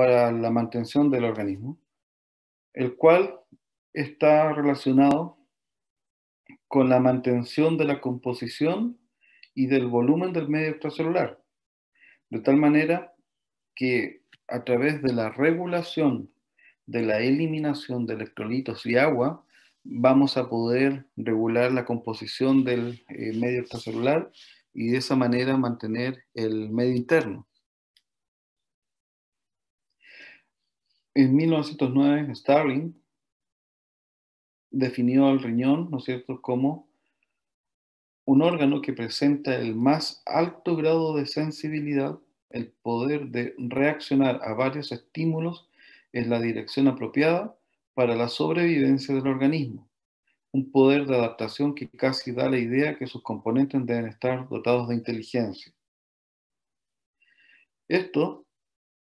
para la mantención del organismo, el cual está relacionado con la mantención de la composición y del volumen del medio extracelular, de tal manera que a través de la regulación de la eliminación de electrolitos y agua, vamos a poder regular la composición del eh, medio extracelular y de esa manera mantener el medio interno. en 1909 Starling definió al riñón, ¿no es cierto?, como un órgano que presenta el más alto grado de sensibilidad, el poder de reaccionar a varios estímulos en la dirección apropiada para la sobrevivencia del organismo, un poder de adaptación que casi da la idea que sus componentes deben estar dotados de inteligencia. Esto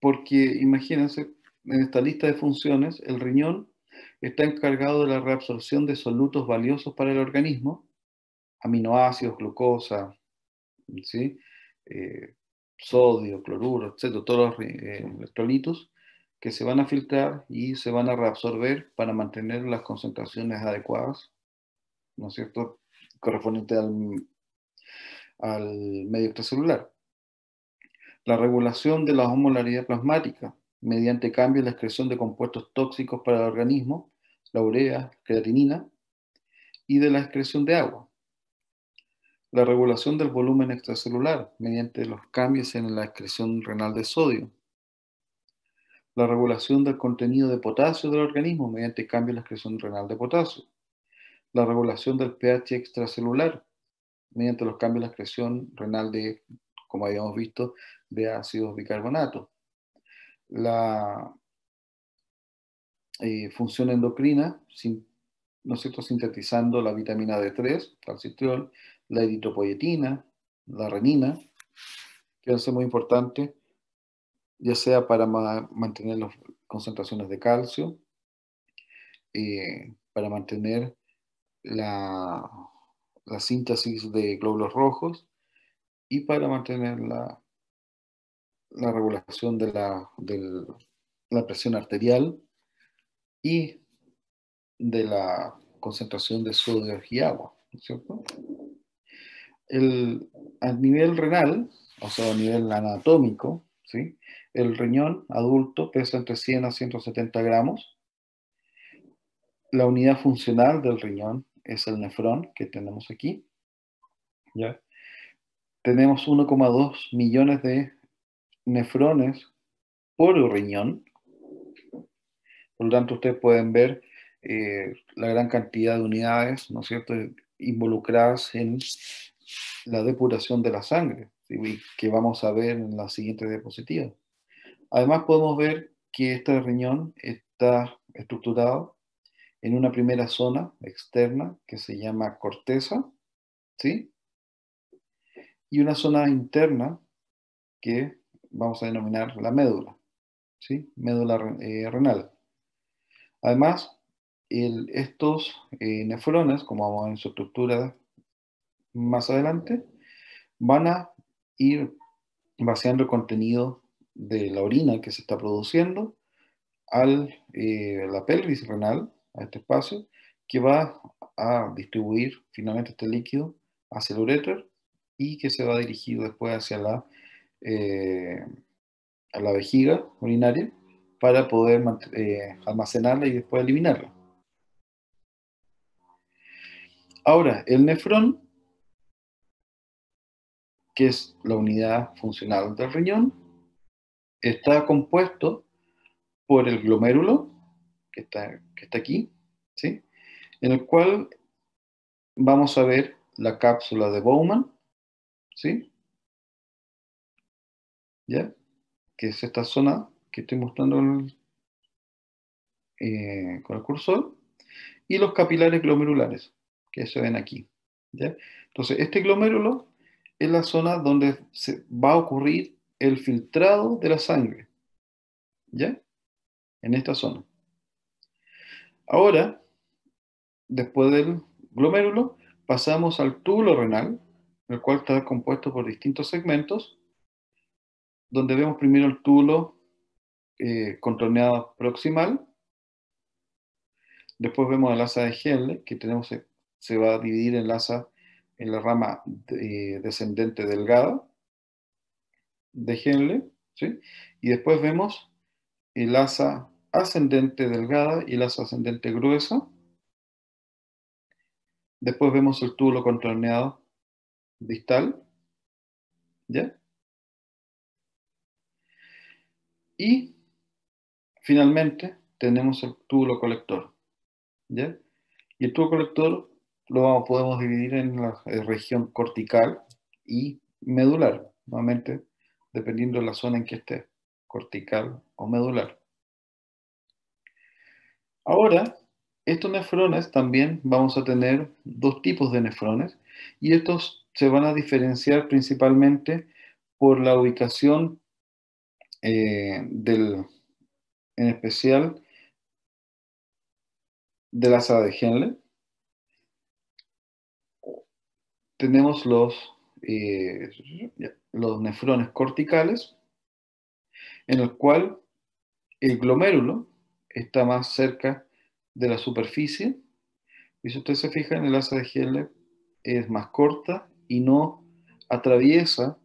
porque, imagínense, en esta lista de funciones, el riñón está encargado de la reabsorción de solutos valiosos para el organismo, aminoácidos, glucosa, ¿sí? Eh, sodio, cloruro, etc. todos los eh, electrolitos que se van a filtrar y se van a reabsorber para mantener las concentraciones adecuadas, ¿no es cierto?, correspondiente al, al medio extracelular. La regulación de la homolaridad plasmática, mediante cambios en la excreción de compuestos tóxicos para el organismo, la urea, creatinina, y de la excreción de agua. La regulación del volumen extracelular mediante los cambios en la excreción renal de sodio. La regulación del contenido de potasio del organismo mediante cambios en la excreción renal de potasio. La regulación del pH extracelular mediante los cambios en la excreción renal de, como habíamos visto, de ácidos bicarbonatos la eh, función endocrina, ¿no es cierto? sintetizando la vitamina D3, calcitriol, la eritropoyetina, la renina, que es muy importante, ya sea para mantener las concentraciones de calcio, eh, para mantener la, la, síntesis de glóbulos rojos y para mantener la la regulación de la, presión arterial y de la concentración de sodio y agua, El, a nivel renal, o sea, a nivel anatómico, ¿sí? el riñón adulto pesa entre 100 a 170 gramos. La unidad funcional del riñón es el nefrón que tenemos aquí. ¿Ya? Tenemos 1,2 millones de nefrones por riñón. Por lo tanto, ustedes pueden ver eh, la gran cantidad de unidades, ¿no es cierto?, involucradas en la depuración de la sangre, que vamos a ver en la siguiente diapositiva. Además, podemos ver que este riñón está estructurado en una primera zona externa que se llama corteza, ¿sí? Y una zona interna que vamos a denominar la médula, ¿sí? médula eh, renal. Además, estos eh, nefrones, como vamos a en su estructura más adelante, van a ir vaciando el contenido de la orina que se está produciendo a eh, la pelvis renal, a este espacio, que va a distribuir finalmente este líquido hacia el ureter y que se va dirigido después hacia la eh, a la vejiga urinaria para poder eh, almacenarla y después eliminarla. Ahora, el nefrón, que es la unidad funcional del riñón, está compuesto por el glomérulo, que está, que está aquí, en el cual vamos a ver la cápsula de Bowman, ¿sí? ¿ya? Que es esta zona que estoy mostrando eh, con el cursor, y los capilares glomerulares, que se ven aquí, Entonces, este glomérulo es la zona donde se va a ocurrir el filtrado de la sangre, ¿ya? En esta zona. Ahora, después del glomérulo, pasamos al túbulo renal, el cual está compuesto por distintos segmentos, donde vemos primero el túbulo eh, contorneado proximal, después vemos el asa de Henle, que tenemos, se, va a dividir en asa en la rama eh, descendente delgada de Henle, y después vemos el asa ascendente delgada y el asa ascendente gruesa. Después vemos el túbulo contorneado distal, ¿ya? Y finalmente tenemos el túbulo colector. Y el tubo colector lo podemos dividir en la región cortical y medular, nuevamente dependiendo de la zona en que esté, cortical o medular. Ahora, estos nefrones también vamos a tener dos tipos de nefrones y estos se van a diferenciar principalmente por la ubicación eh, en especial de la de Henle. Tenemos los, eh, los nefrones corticales, en el cual el glomérulo está más cerca de la superficie. Y si usted se fijan, en el asa de Henle, es más corta y no atraviesa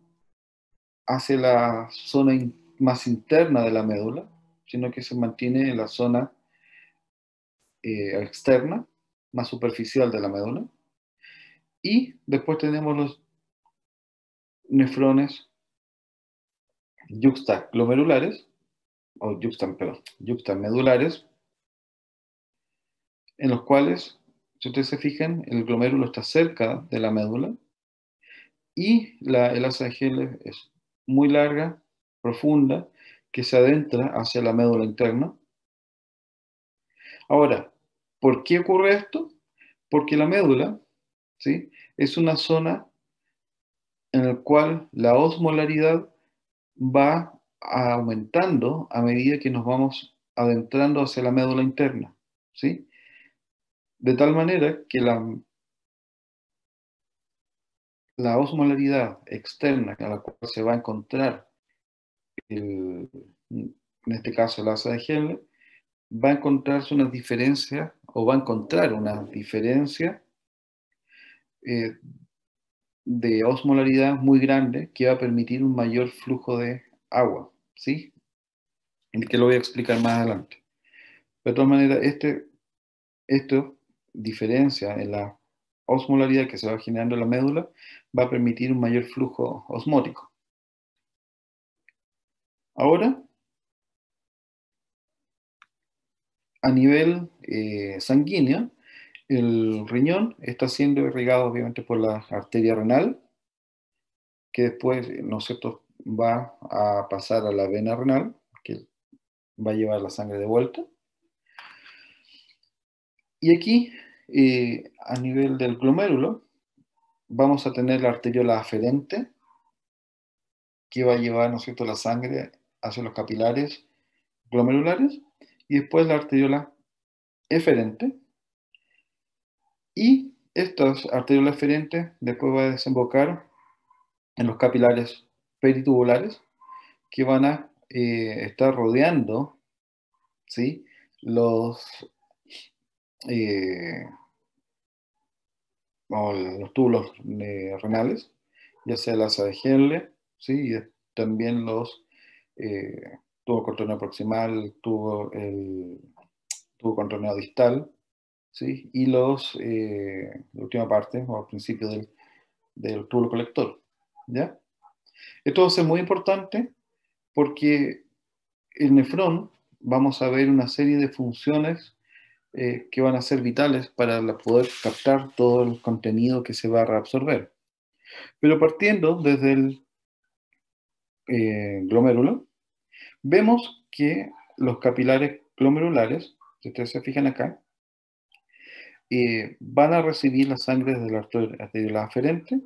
hacia la zona interna más interna de la médula, sino que se mantiene en la zona eh, externa, más superficial de la médula. Y después tenemos los nefrones yuxtaglomerulares, o yuxta perdón, en los cuales, si ustedes se fijan, el glomérulo está cerca de la médula y la, el gel es muy larga profunda que se adentra hacia la médula interna. Ahora, ¿por qué ocurre esto? Porque la médula ¿sí? es una zona en la cual la osmolaridad va aumentando a medida que nos vamos adentrando hacia la médula interna. ¿sí? De tal manera que la, la osmolaridad externa a la cual se va a encontrar en este caso la asa de gel va a encontrarse una diferencia o va a encontrar una diferencia eh, de osmolaridad muy grande que va a permitir un mayor flujo de agua, ¿sí? El que lo voy a explicar más adelante. De todas maneras, este, esto diferencia en la osmolaridad que se va generando en la médula va a permitir un mayor flujo osmótico. Ahora, a nivel eh, sanguíneo, el riñón está siendo irrigado obviamente por la arteria renal, que después, ¿no es cierto?, va a pasar a la vena renal, que va a llevar la sangre de vuelta. Y aquí, eh, a nivel del glomérulo, vamos a tener la arteriola aferente, que va a llevar, ¿no es cierto?, la sangre hacia los capilares glomerulares y después la arteriola eferente. Y estas arteriola eferentes después va a desembocar en los capilares peritubulares que van a eh, estar rodeando ¿sí? los, eh, los túbulos eh, renales, ya sea la de Henle, ¿sí? y también los eh, tuvo contorneo proximal, tuvo, el, tuvo contorneo distal, ¿sí? y los, eh, la última parte, o al principio del, del colector. ¿ya? Esto va a ser muy importante porque el nefrón vamos a ver una serie de funciones eh, que van a ser vitales para poder captar todo el contenido que se va a reabsorber. Pero partiendo desde el eh, vemos que los capilares glomerulares, si ustedes se fijan acá, eh, van a recibir la sangre desde la arteriola aferente,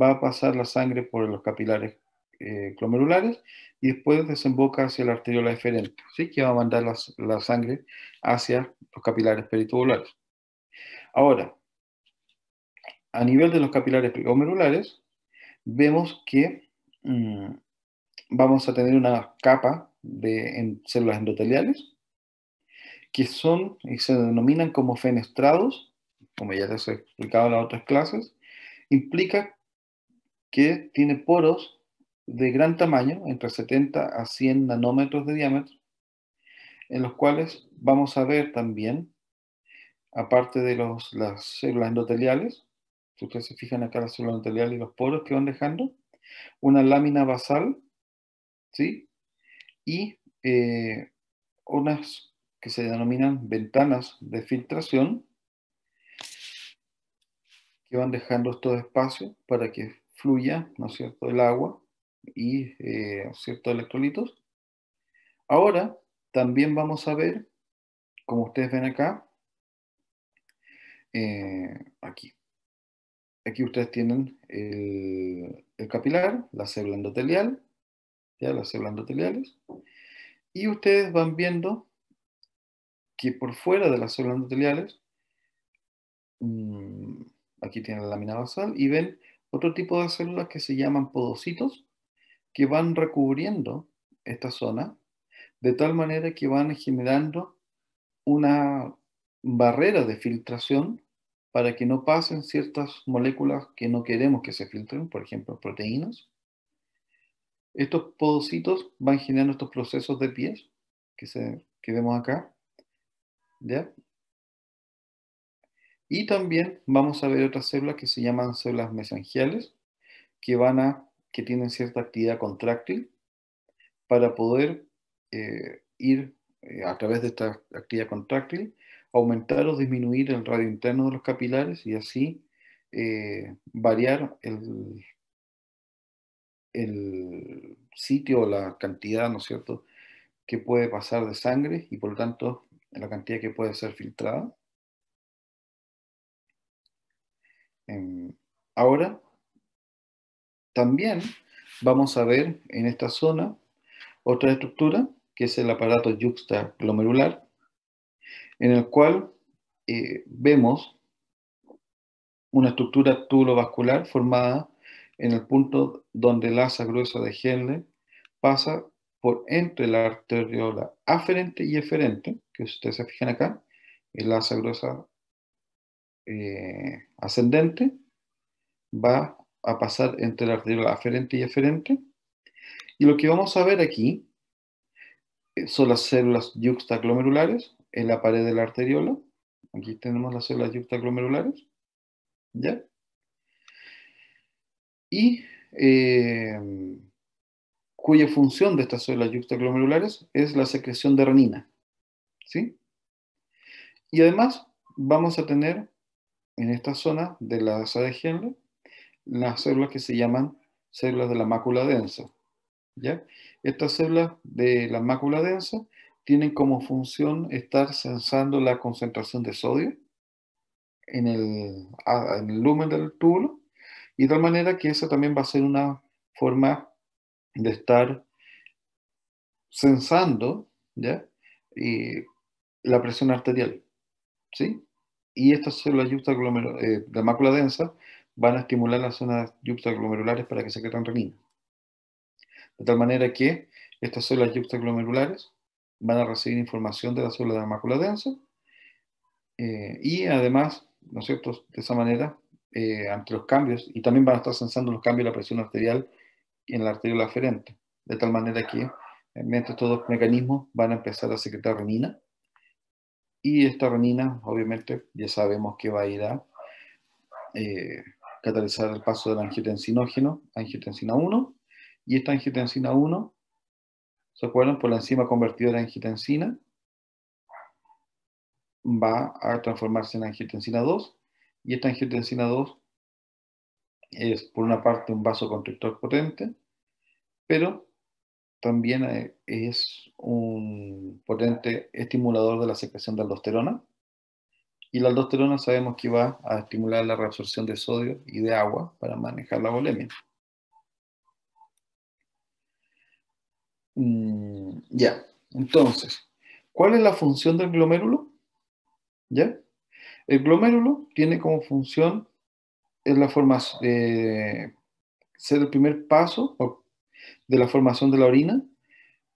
va a pasar la sangre por los capilares eh, glomerulares y después desemboca hacia la arteriola eferente, ¿sí? que va a mandar la, sangre hacia los capilares peritubulares. Ahora, a nivel de los capilares glomerulares, vemos que mm, vamos a tener una capa de células endoteliales que son y se denominan como fenestrados, como ya les he explicado en las otras clases, implica que tiene poros de gran tamaño, entre 70 a 100 nanómetros de diámetro, en los cuales vamos a ver también, aparte de los, las células endoteliales, si ustedes se fijan acá las células endoteliales y los poros que van dejando, una lámina basal ¿sí? Y eh, unas que se denominan ventanas de filtración, que van dejando estos espacio para que fluya, ¿no es cierto?, el agua y eh, electrolitos. Ahora, también vamos a ver, como ustedes ven acá, eh, aquí. Aquí ustedes tienen el, capilar, la célula endotelial ya las células endoteliales. y ustedes van viendo que por fuera de las células mmm, aquí tienen la lámina basal, y ven otro tipo de células que se llaman podocitos, que van recubriendo esta zona, de tal manera que van generando una barrera de filtración para que no pasen ciertas moléculas que no queremos que se filtren, por ejemplo, proteínas, estos podocitos van generando estos procesos de pies que, se, vemos acá. Y también vamos a ver otras células que se llaman células mesangiales, que, van a, que tienen cierta actividad contráctil para poder eh, ir eh, a través de esta actividad contráctil, aumentar o disminuir el radio interno de los capilares y así eh, variar el el sitio, o la cantidad, ¿no es cierto?, que puede pasar de sangre y por lo tanto la cantidad que puede ser filtrada. Em, ahora, también vamos a ver en esta zona otra estructura, que es el aparato yuxtaglomerular, en el cual eh, vemos una estructura tubulovascular formada en el punto donde la asa gruesa de Henle pasa por entre la arteriola aferente y eferente, que ustedes se fijan acá, el asa gruesa eh, ascendente va a pasar entre la arteriola aferente y eferente. Y lo que vamos a ver aquí eh, son las células yuxtaglomerulares en la pared de la arteriola. Aquí tenemos las células yuxtaglomerulares. ¿Ya? y eh, cuya función de estas células yuxtaglomerulares es la secreción de renina. ¿sí? Y además vamos a tener en esta zona de la asa de Henle las células que se llaman células de la mácula densa. ¿ya? Estas células de la mácula densa tienen como función estar sensando la concentración de sodio en el, en lumen del túbulo y de tal manera que eso también va a ser una forma de estar sensando ¿ya? la presión arterial. ¿sí? Y estas células eh, de mácula densa van a estimular las zonas yuxtaglomerulares para que secretan renina. De tal manera que estas células yuxtaglomerulares van a recibir información de las células de la mácula densa eh, y además, ¿no es cierto?, de esa manera eh, ante los cambios y también van a estar sensando los cambios de la presión arterial en la arteriola aferente, de tal manera que eh, mientras estos dos mecanismos van a empezar a secretar renina y esta renina obviamente ya sabemos que va a ir a eh, catalizar el paso del angiotensinógeno, angiotensina 1 y esta angiotensina 1 ¿se acuerdan? por la enzima convertida en angiotensina va a transformarse en angiotensina 2 y esta angiotensina 2 es, por una parte, un vasoconstrictor potente, pero también eh, es un potente estimulador de la secreción de aldosterona. Y la aldosterona sabemos que va a estimular la reabsorción de sodio y de agua para manejar la volemia. Mm, ya, entonces, ¿cuál es la función del glomérulo? ¿Ya? El glomérulo tiene como función es la eh, ser el primer paso de la formación de la orina.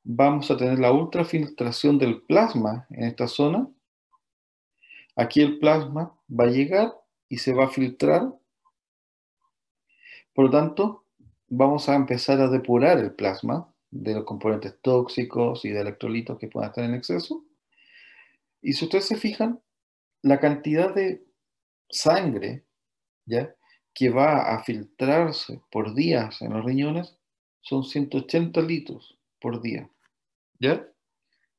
Vamos a tener la ultrafiltración del plasma en esta zona. Aquí el plasma va a llegar y se va a filtrar. Por lo tanto, vamos a empezar a depurar el plasma de los componentes tóxicos y de electrolitos que puedan estar en exceso. Y si ustedes se fijan, la cantidad de sangre ¿ya? que va a filtrarse por días en los riñones son 180 litros por día. ¿Ya?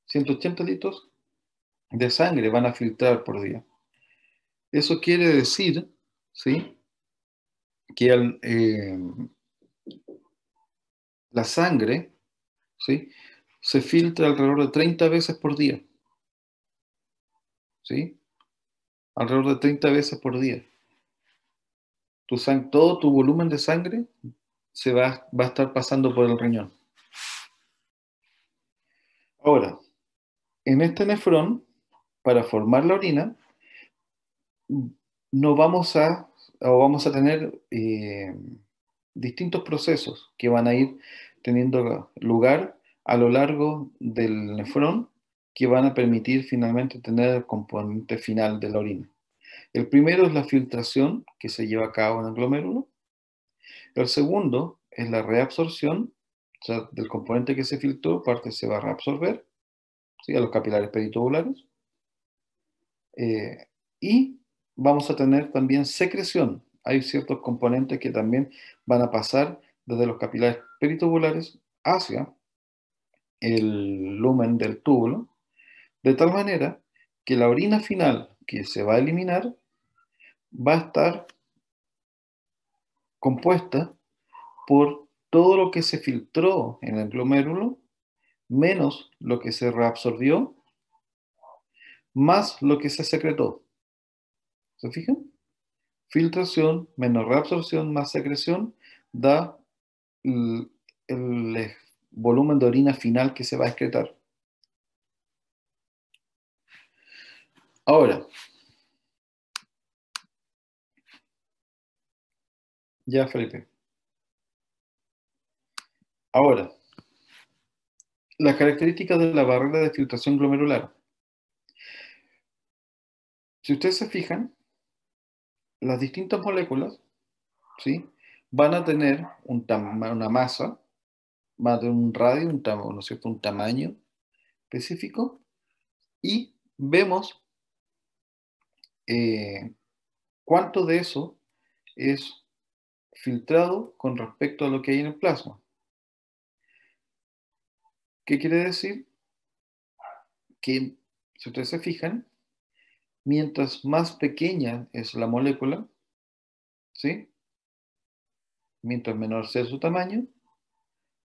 180 litros de sangre van a filtrar por día. Eso quiere decir, ¿sí? Que eh, la sangre, Se filtra alrededor de 30 veces por día. ¿Sí? alrededor de 30 veces por día. todo tu volumen de sangre se va, a estar pasando por el riñón. Ahora, en este nefrón, para formar la orina, no vamos a, vamos a tener eh, distintos procesos que van a ir teniendo lugar a lo largo del nefrón que van a permitir finalmente tener el componente final de la orina. El primero es la filtración que se lleva a cabo en el glomérulo. El segundo es la reabsorción, o sea, del componente que se filtró, parte se va a reabsorber a los capilares peritubulares. Eh, y vamos a tener también secreción. Hay ciertos componentes que también van a pasar desde los capilares peritubulares hacia el lumen del túbulo, de tal manera que la orina final que se va a eliminar va a estar compuesta por todo lo que se filtró en el glomérulo, menos lo que se reabsorbió, más lo que se secretó. ¿Se fijan? Filtración menos reabsorción más secreción da el, volumen de orina final que se va a excretar. Ahora, Ya, Felipe. Ahora, las características de la barrera de filtración glomerular. Si ustedes se fijan, las distintas moléculas ¿sí? van a tener un una masa, más a tener un radio, un, ¿no un tamaño específico, y vemos eh, cuánto de eso es filtrado con respecto a lo que hay en el plasma. ¿Qué quiere decir? Que, si ustedes se fijan, mientras más pequeña es la molécula, ¿sí? mientras menor sea su tamaño,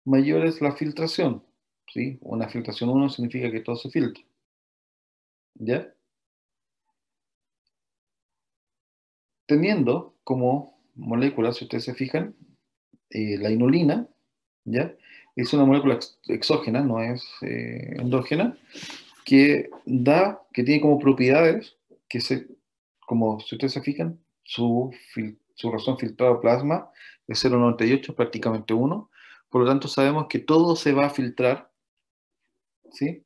mayor es la filtración. ¿sí? Una filtración 1 significa que todo se filtra. ¿Ya? Teniendo como molécula, si ustedes se fijan, eh, la inulina, ¿ya? Es una molécula exógena, no es eh, endógena, que da, que tiene como propiedades, que se, como si ustedes se fijan, su, su razón filtrado plasma es 0,98, prácticamente 1. Por lo tanto, sabemos que todo se va a filtrar, ¿sí?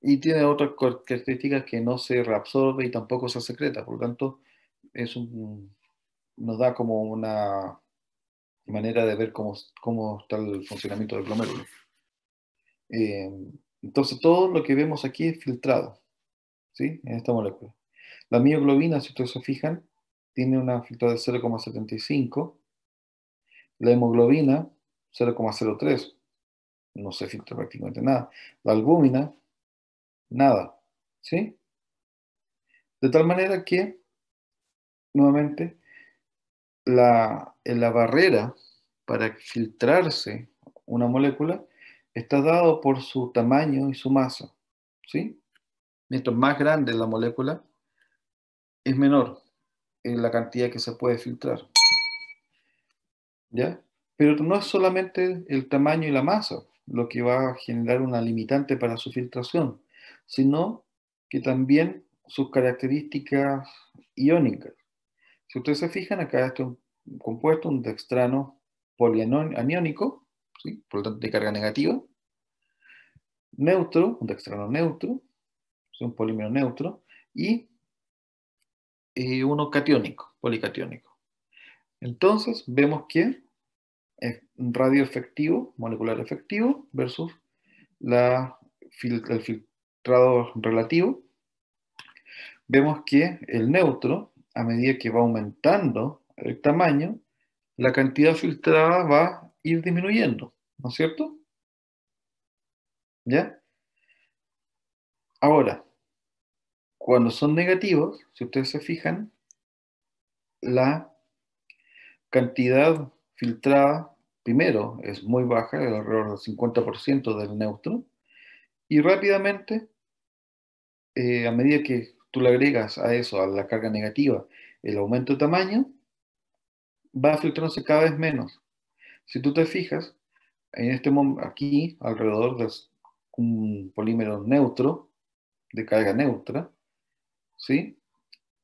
Y tiene otras características que no se reabsorbe y tampoco se secreta. Por lo tanto, es un, nos da como una manera de ver cómo, está el funcionamiento del glomérulo. Eh, entonces, todo lo que vemos aquí es filtrado, ¿sí? En esta molécula. La mioglobina, si ustedes se fijan, tiene una filtrada de 0,75. La hemoglobina, 0,03. No se filtra prácticamente nada. La albúmina, nada, ¿sí? De tal manera que, nuevamente, la, barrera para filtrarse una molécula está dado por su tamaño y su masa. ¿sí? Mientras más grande la molécula, es menor en eh, la cantidad que se puede filtrar. Pero no es solamente el tamaño y la masa lo que va a generar una limitante para su filtración, sino que también sus características iónicas. Si ustedes se fijan, acá este un compuesto, un dextrano polianiónico, por lo tanto de carga negativa. Neutro, un dextrano neutro, es un polímero neutro. Y eh, uno catiónico, policationico. Entonces vemos que radio efectivo, molecular efectivo, versus la, el filtrado relativo, vemos que el neutro a medida que va aumentando el tamaño, la cantidad filtrada va a ir disminuyendo, ¿no es cierto? ¿Ya? Ahora, cuando son negativos, si ustedes se fijan, la cantidad filtrada primero es muy baja, alrededor del 50% del neutro, y rápidamente, eh, a medida que tú le agregas a eso, a la carga negativa, el aumento de tamaño, va a cada vez menos. Si tú te fijas, en este aquí, alrededor de un polímero neutro, de carga neutra, ¿sí?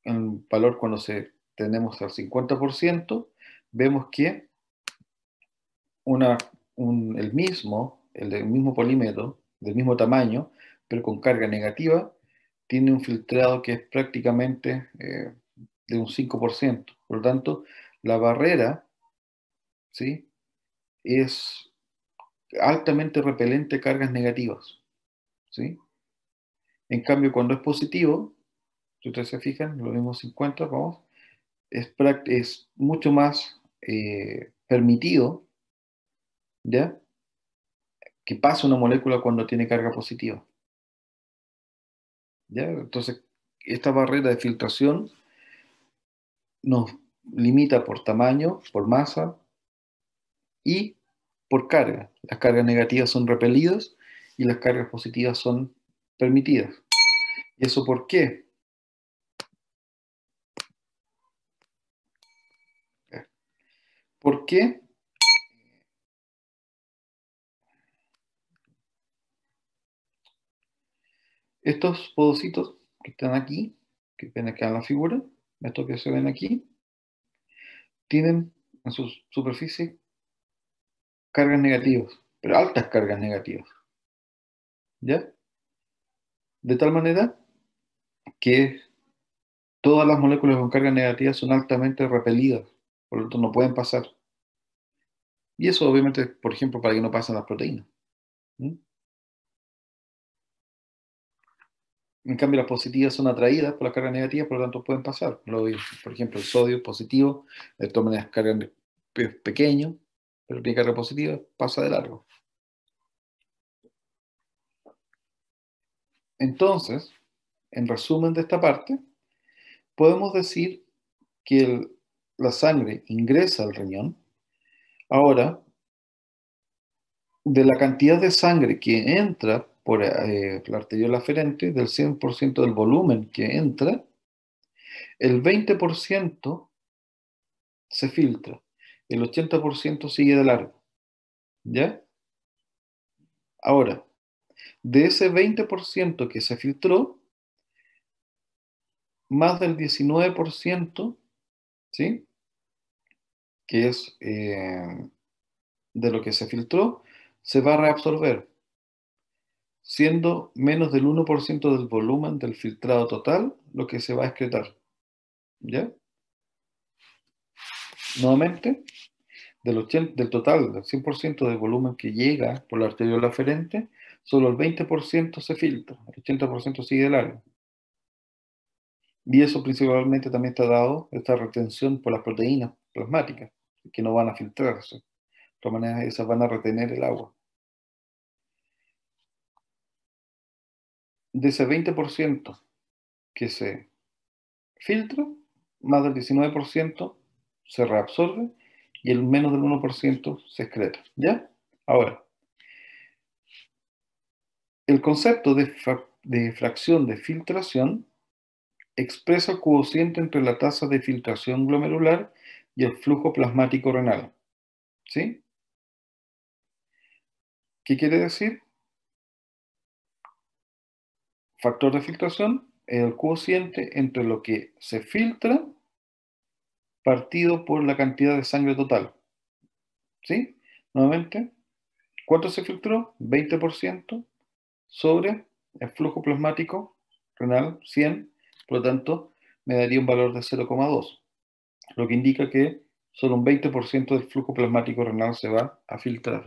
El valor cuando se tenemos al 50%, vemos que una, el mismo, el del mismo polímero, del mismo tamaño, pero con carga negativa, tiene un filtrado que es prácticamente eh, de un 5%. Por lo tanto, la barrera ¿sí? es altamente repelente a cargas negativas. En cambio, cuando es positivo, si ustedes se fijan, lo mismo 50, vamos, es, es mucho más eh, permitido ¿ya? que pase una molécula cuando tiene carga positiva. Entonces, esta barrera de filtración nos limita por tamaño, por masa y por carga. Las cargas negativas son repelidas y las cargas positivas son permitidas. ¿Y eso por qué? ¿Por qué? Estos podocitos que están aquí, que ven acá en la figura, estos que se ven aquí, tienen en su superficie cargas negativas, pero altas cargas negativas. ¿Ya? De tal manera que todas las moléculas con carga negativa son altamente repelidas, por lo tanto no pueden pasar. Y eso obviamente, por ejemplo, para que no pasen las proteínas. En cambio, las positivas son atraídas por las cargas negativas, por lo tanto pueden pasar. Por ejemplo, el sodio es positivo, el todas maneras carga es pequeño, pero tiene carga positiva, pasa de largo. Entonces, en resumen de esta parte, podemos decir que la sangre ingresa al riñón. Ahora, de la cantidad de sangre que entra por eh, la arteriola del 100% del volumen que entra, el 20% se filtra, el 80% sigue de largo. ¿Ya? Ahora, de ese 20% que se filtró, más del 19%, ¿sí? Que es eh, de lo que se filtró, se va a reabsorber siendo menos del 1% del volumen del filtrado total lo que se va a excretar. ¿Ya? Nuevamente, del, total del 100% del volumen que llega por la arteriola aferente, solo el 20% se filtra, el 80% sigue el área. Y eso principalmente también está dado, esta retención por las proteínas plasmáticas, que no van a filtrarse. De todas maneras, esas van a retener el agua. de ese 20% que se filtra, más del 19% se reabsorbe y el menos del 1% se excreta. ¿Ya? Ahora, el concepto de, de fracción de filtración expresa el cociente entre la tasa de filtración glomerular y el flujo plasmático renal. ¿Sí? ¿Qué quiere decir? factor de filtración es el cociente entre lo que se filtra partido por la cantidad de sangre total. ¿Sí? Nuevamente, ¿cuánto se filtró? 20% sobre el flujo plasmático renal 100, por lo tanto, me daría un valor de 0,2, lo que indica que solo un 20% del flujo plasmático renal se va a filtrar.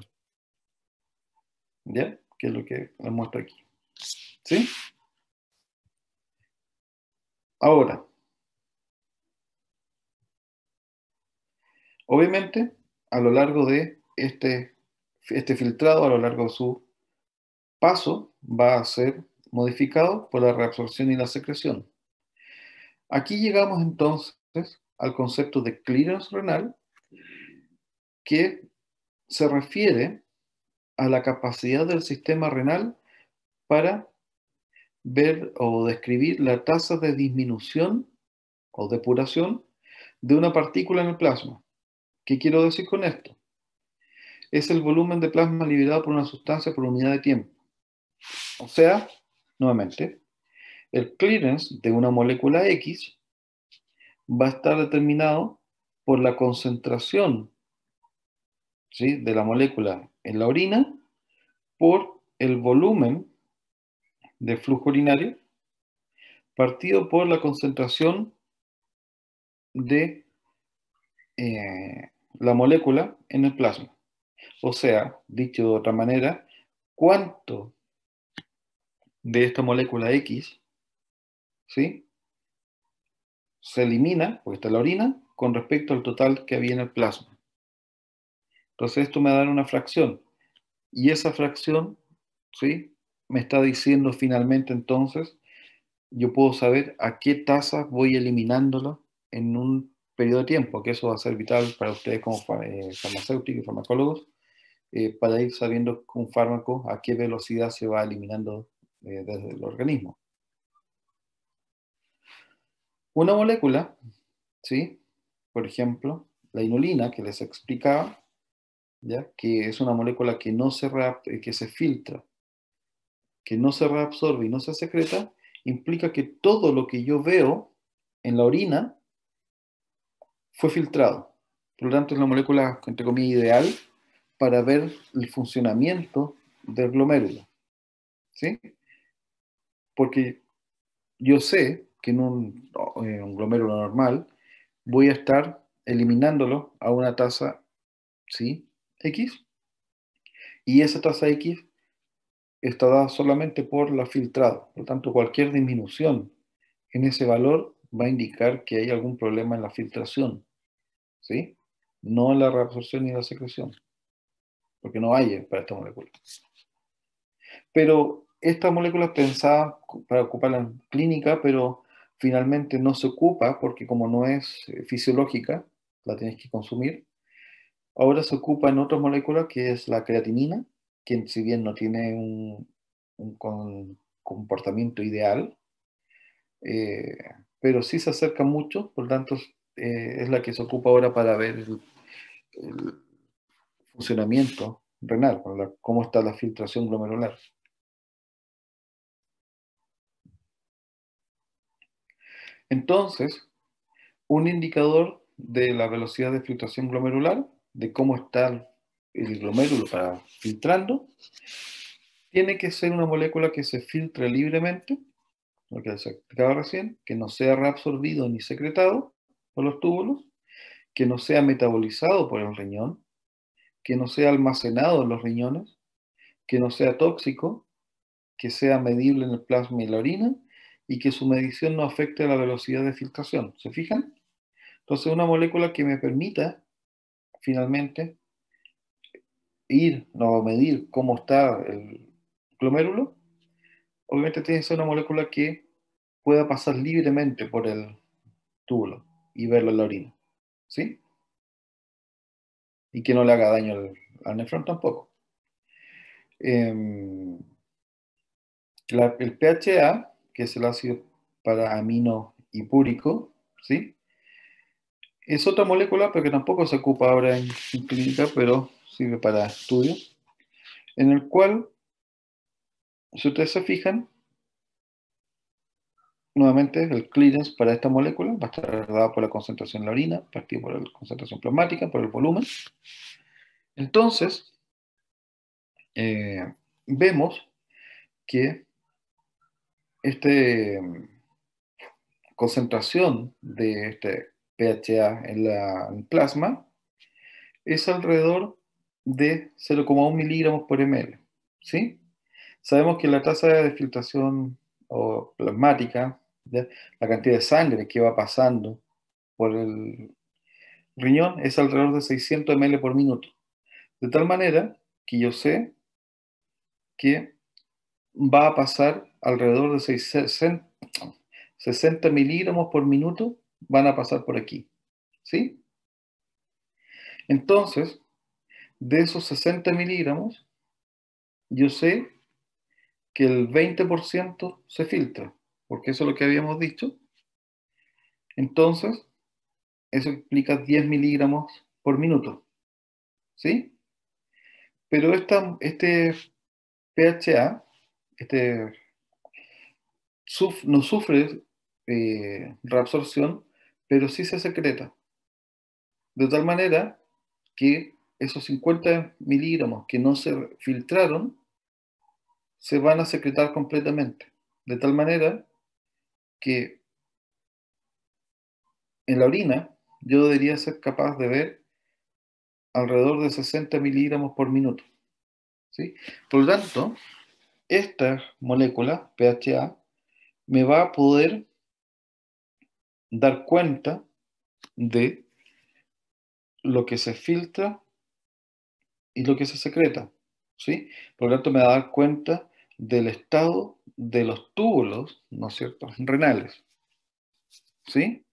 ¿Ya? Que es lo que muestro aquí. ¿Sí? Ahora, obviamente, a lo largo de este, este filtrado, a lo largo de su paso, va a ser modificado por la reabsorción y la secreción. Aquí llegamos entonces al concepto de clearance renal, que se refiere a la capacidad del sistema renal para ver o describir la tasa de disminución o depuración de una partícula en el plasma. ¿Qué quiero decir con esto? Es el volumen de plasma liberado por una sustancia por unidad de tiempo. O sea, nuevamente, el clearance de una molécula X va a estar determinado por la concentración de la molécula en la orina por el volumen de flujo urinario, partido por la concentración de eh, la molécula en el plasma. O sea, dicho de otra manera, cuánto de esta molécula X ¿sí? se elimina, porque está la orina, con respecto al total que había en el plasma. Entonces esto me va una fracción. Y esa fracción ¿sí? me está diciendo finalmente entonces, yo puedo saber a qué tasa voy eliminándolo en un periodo de tiempo, que eso va a ser vital para ustedes como eh, farmacéuticos y farmacólogos, eh, para ir sabiendo con fármaco a qué velocidad se va eliminando eh, desde el organismo. Una molécula, ¿sí? por ejemplo, la inulina que les explicaba, ¿ya? que es una molécula que no se, que se filtra, que no se reabsorbe y no se secreta, implica que todo lo que yo veo en la orina fue filtrado. Por lo tanto, es la molécula, entre comillas, ideal para ver el funcionamiento del glomérulo. ¿Sí? Porque yo sé que en un, eh, glomérulo normal voy a estar eliminándolo a una tasa ¿sí? X. Y esa tasa X está dada solamente por la filtrada. Por lo tanto, cualquier disminución en ese valor va a indicar que hay algún problema en la filtración, ¿sí? No en la reabsorción ni la secreción, porque no hay para esta molécula. Pero esta molécula es pensada para ocuparla en clínica, pero finalmente no se ocupa porque como no es eh, fisiológica, la tienes que consumir. Ahora se ocupa en otra molécula, que es la creatinina, quien si bien no tiene un, comportamiento ideal, eh, pero sí se acerca mucho, por lo tanto eh, es la que se ocupa ahora para ver el, funcionamiento renal, cómo está la filtración glomerular. Entonces, un indicador de la velocidad de filtración glomerular, de cómo está el glomérulo para filtrando, tiene que ser una molécula que se filtre libremente, lo que se explicaba recién, que no sea reabsorbido ni secretado por los túbulos, que no sea metabolizado por el riñón, que no sea almacenado en los riñones, que no sea tóxico, que sea medible en el plasma y la orina y que su medición no afecte a la velocidad de filtración. ¿Se fijan? Entonces, una molécula que me permita finalmente ir, no medir cómo está el glomérulo, obviamente tiene que ser una molécula que pueda pasar libremente por el túbulo y verlo en la orina. ¿Sí? Y que no le haga daño al, al nefrón tampoco. Em, el PHA, que es el ácido para amino hipúrico, ¿sí? Es otra molécula, pero que tampoco se ocupa ahora en clínica, pero sirve para estudio, en el cual, si ustedes se fijan, nuevamente el clearance para esta molécula va a estar dado por la concentración en la orina, partido por la concentración plasmática, por el volumen. Entonces, eh, vemos que esta mm, concentración de este PHA en, la, plasma es alrededor de 0,1 miligramos por ml. ¿sí? Sabemos que la tasa de filtración o plasmática, la cantidad de sangre que va pasando por el riñón es alrededor de 600 ml por minuto. De tal manera que yo sé que va a pasar alrededor de 60, 60 miligramos por minuto, van a pasar por aquí. ¿Sí? Entonces, de esos 60 miligramos, yo sé que el 20% se filtra, porque eso es lo que habíamos dicho. Entonces, eso implica 10 miligramos por minuto. ¿Sí? Pero esta, este PHA, este no sufre eh, reabsorción, pero sí se secreta. De tal manera que esos 50 miligramos que no se filtraron se van a secretar completamente. De tal manera que en la orina yo debería ser capaz de ver alrededor de 60 miligramos por minuto. Por lo tanto, esta molécula, PHA, me va a poder dar cuenta de lo que se filtra y lo que se secreta. ¿sí? Por lo tanto, me va a dar cuenta del estado de los túbulos, ¿no es cierto?, renales. ¿Sí?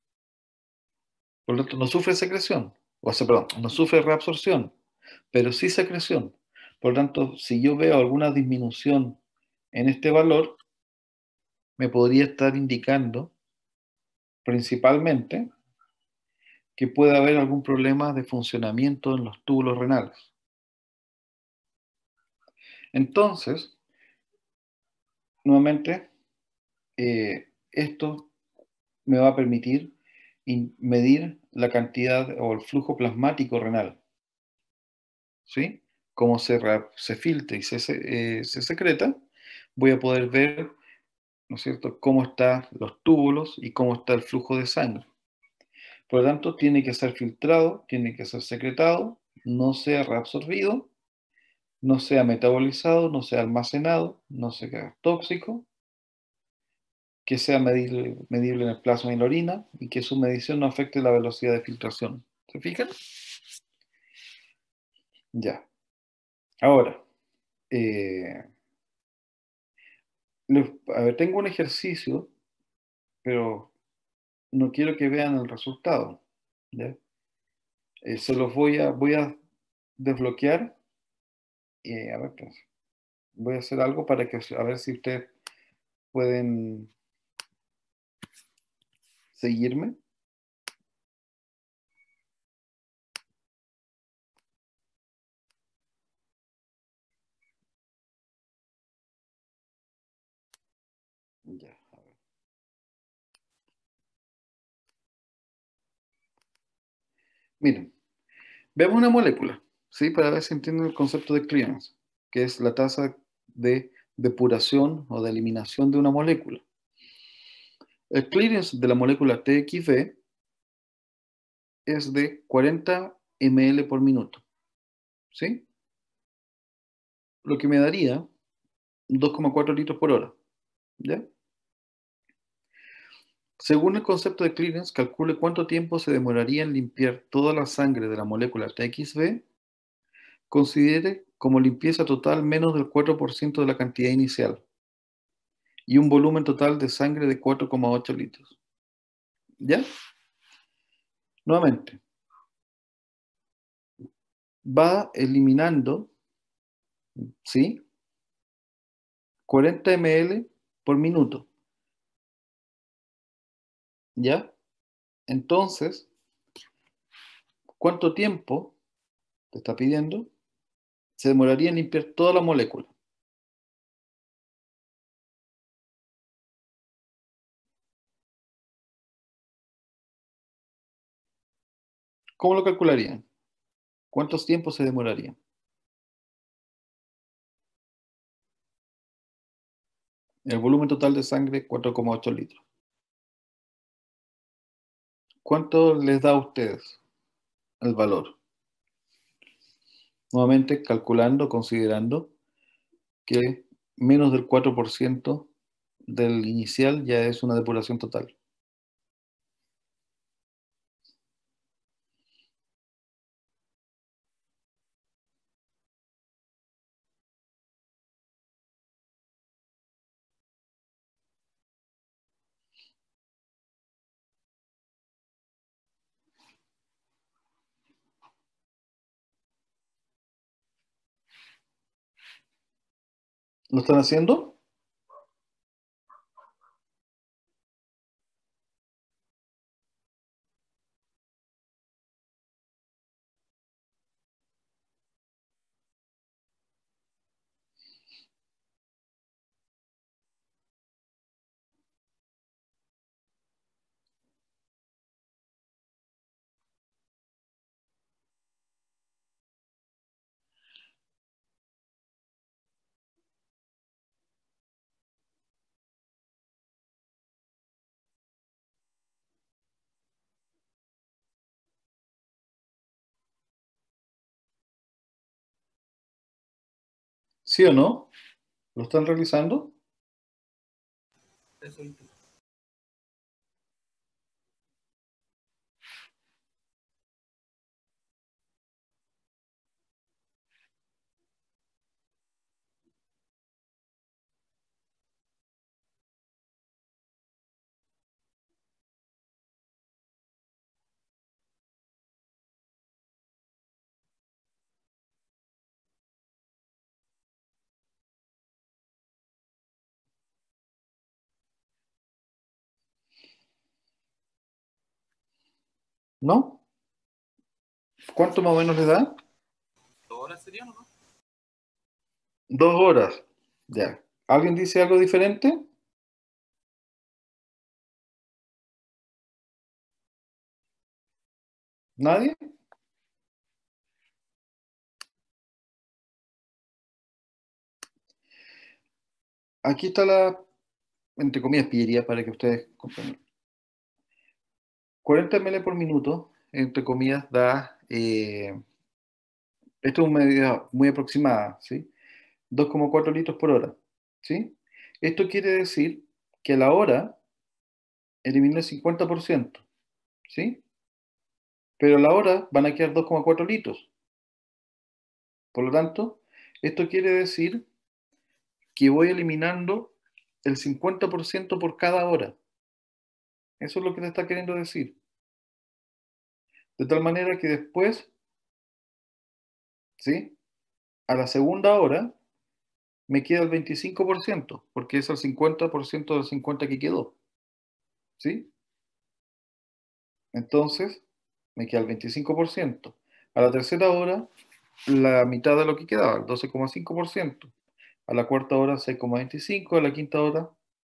Por lo tanto, no sufre secreción, o sea, perdón, no sufre reabsorción, pero sí secreción. Por lo tanto, si yo veo alguna disminución en este valor, me podría estar indicando principalmente que puede haber algún problema de funcionamiento en los túbulos renales. Entonces, nuevamente, eh, esto me va a permitir medir la cantidad o el flujo plasmático renal. ¿Sí? Cómo se, filtra y se, eh, se secreta, voy a poder ver ¿no es cierto?, cómo están los túbulos y cómo está el flujo de sangre. Por lo tanto, tiene que ser filtrado, tiene que ser secretado, no sea reabsorbido no sea metabolizado, no sea almacenado, no sea tóxico, que sea medible, en el plasma y la orina y que su medición no afecte la velocidad de filtración. ¿Se fijan? Ya. Ahora, eh, a ver, tengo un ejercicio, pero no quiero que vean el resultado. Eh, se los voy a, voy a desbloquear eh, a ver, pues, voy a hacer algo para que, a ver si ustedes pueden seguirme. Ya, Miren, vemos una molécula. ¿sí? para ver si entienden el concepto de clearance, que es la tasa de depuración o de eliminación de una molécula. El clearance de la molécula TXV es de 40 ml por minuto. ¿Sí? Lo que me daría 2,4 litros por hora. ¿Ya? Según el concepto de clearance, calcule cuánto tiempo se demoraría en limpiar toda la sangre de la molécula TXV considere como limpieza total menos del 4% de la cantidad inicial y un volumen total de sangre de 4,8 litros. ¿Ya? Nuevamente, va eliminando, ¿sí? 40 ml por minuto. ¿Ya? Entonces, ¿cuánto tiempo te está pidiendo? se demoraría en limpiar toda la molécula. ¿Cómo lo calcularían? ¿Cuántos tiempos se demoraría? El volumen total de sangre, 4,8 litros. ¿Cuánto les da a ustedes el valor? nuevamente calculando, considerando que menos del 4% del inicial ya es una depuración total. ¿Lo están haciendo? ¿Sí o no? ¿Lo están realizando? Eso ¿No? ¿Cuánto más o menos le da? Dos horas serían, ¿no? Dos horas, ya. ¿Alguien dice algo diferente? ¿Nadie? Aquí está la, entre comillas, pillería para que ustedes comprendan. 40 ml por minuto, entre comillas, da, eh, esto es una medida muy aproximada, ¿sí? 2,4 litros por hora, ¿sí? Esto quiere decir que a la hora elimina el 50%, ¿sí? Pero a la hora van a quedar 2,4 litros. Por lo tanto, esto quiere decir que voy eliminando el 50% por cada hora. Eso es lo que te está queriendo decir. De tal manera que después, ¿sí? A la segunda hora me queda el 25%, porque es el 50% del 50 que quedó. ¿Sí? Entonces, me queda el 25%. A la tercera hora, la mitad de lo que quedaba, el 12,5%. A la cuarta hora, 6,25%. A la quinta hora,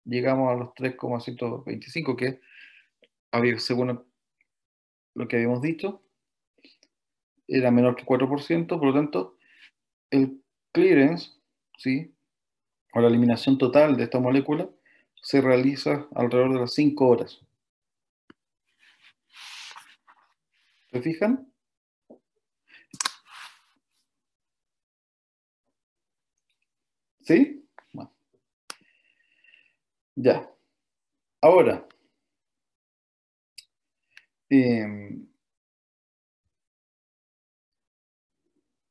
llegamos a los 3,125, que había, según lo que habíamos dicho, era menor que 4%, por lo tanto, el clearance, ¿sí? o la eliminación total de esta molécula, se realiza alrededor de las 5 horas. ¿Se fijan? ¿Sí? Bueno. Ya. Ahora, Em,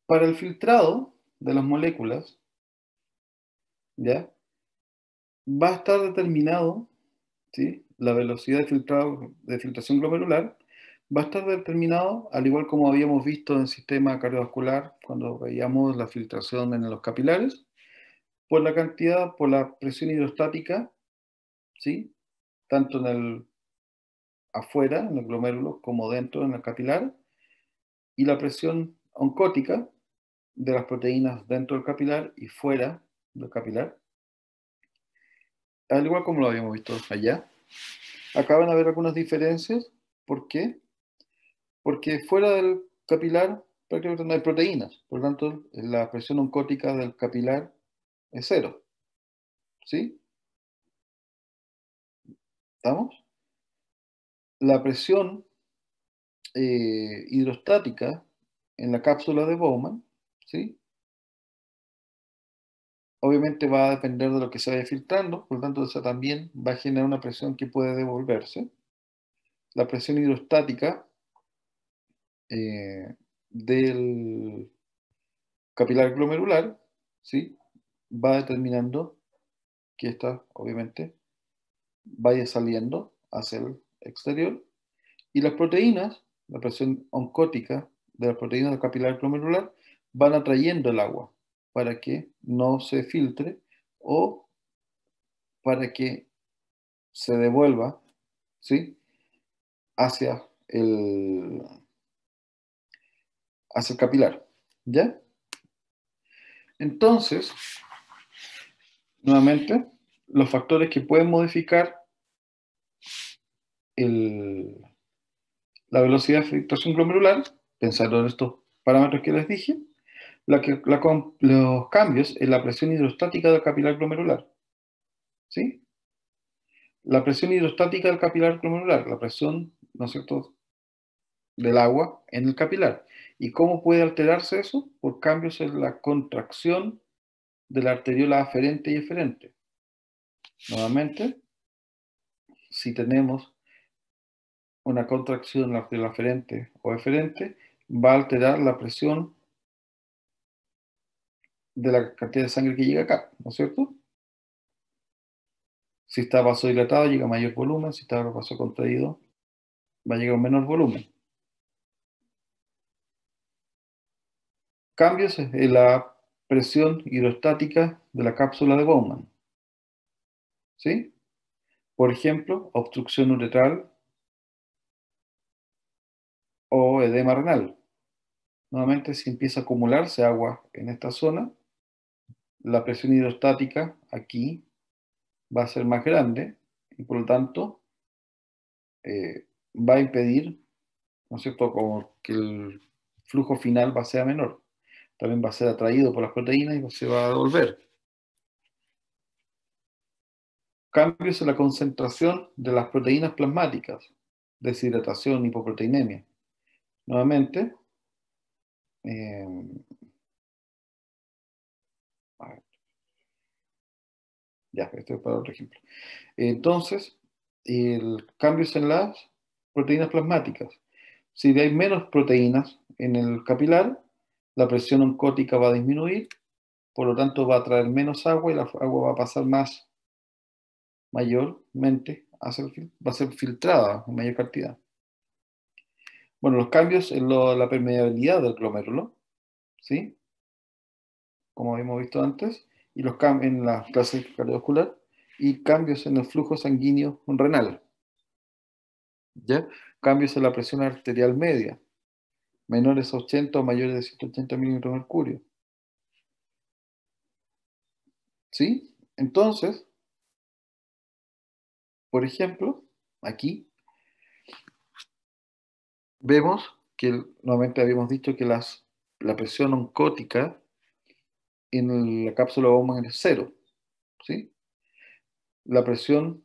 para el filtrado de las moléculas, ¿ya? Va a estar determinado, ¿sí? La velocidad de, filtrado, de filtración glomerular va a estar determinado, al igual como habíamos visto en el sistema cardiovascular, cuando veíamos la filtración en los capilares, por la cantidad, por la presión hidrostática, ¿sí? Tanto en el afuera, en el glomérulo, como dentro, en el capilar, y la presión oncótica de las proteínas dentro del capilar y fuera del capilar, al igual como lo habíamos visto allá. acaban van a haber algunas diferencias. ¿Por qué? Porque fuera del capilar prácticamente no hay proteínas. Por lo tanto, la presión oncótica del capilar es cero. ¿Sí? ¿Estamos? la presión eh, hidrostática en la cápsula de Bowman, ¿sí? obviamente va a depender de lo que se vaya filtrando, por lo tanto esa también va a generar una presión que puede devolverse. La presión hidrostática eh, del capilar glomerular ¿sí? va determinando que esta obviamente vaya saliendo hacia el exterior. Y las proteínas, la presión oncótica de las proteínas del capilar glomerular, van atrayendo el agua para que no se filtre o para que se devuelva hacia, el, hacia el capilar. ¿Ya? Entonces, nuevamente, los factores que pueden modificar la velocidad de filtración glomerular, pensando en estos parámetros que les dije, los cambios en la presión hidrostática del capilar glomerular. ¿Sí? La presión hidrostática del capilar glomerular, la presión, ¿no es cierto?, del agua en el capilar. ¿Y cómo puede alterarse eso? Por cambios en la contracción de la arteriola aferente y eferente. Nuevamente, si tenemos una contracción de la ferente o eferente va a alterar la presión de la cantidad de sangre que llega acá, ¿no es cierto? Si está vasodilatado, llega mayor volumen, si está vaso va a llegar menor volumen. Cambios en la presión hidrostática de la cápsula de Bowman. ¿Sí? Por ejemplo, obstrucción uretral o edema renal. Nuevamente, si empieza a acumularse agua en esta zona, la presión hidrostática aquí va a ser más grande y por lo tanto eh, va a impedir, ¿no es cierto?, como que el flujo final va a ser menor. También va a ser atraído por las proteínas y se va a devolver. Cambios en la concentración de las proteínas plasmáticas, deshidratación, hipoproteinemia nuevamente. Eh, ya, esto es para otro ejemplo. Entonces, el es en las proteínas plasmáticas. Si hay menos proteínas en el capilar, la presión oncótica va a disminuir, por lo tanto va a traer menos agua y la agua va a pasar más mayormente, va a ser filtrada en mayor cantidad. Bueno, los cambios en la permeabilidad del glomérulo, ¿sí? Como habíamos visto antes, y los cambios en la clase cardiovascular, y cambios en el flujo sanguíneo renal. ¿Ya? Cambios en la presión arterial media, menores a 80 o mayores de 180 milímetros de mercurio. ¿Sí? Entonces, por ejemplo, aquí vemos que nuevamente habíamos dicho que la presión oncótica en la cápsula Bowman es cero. La presión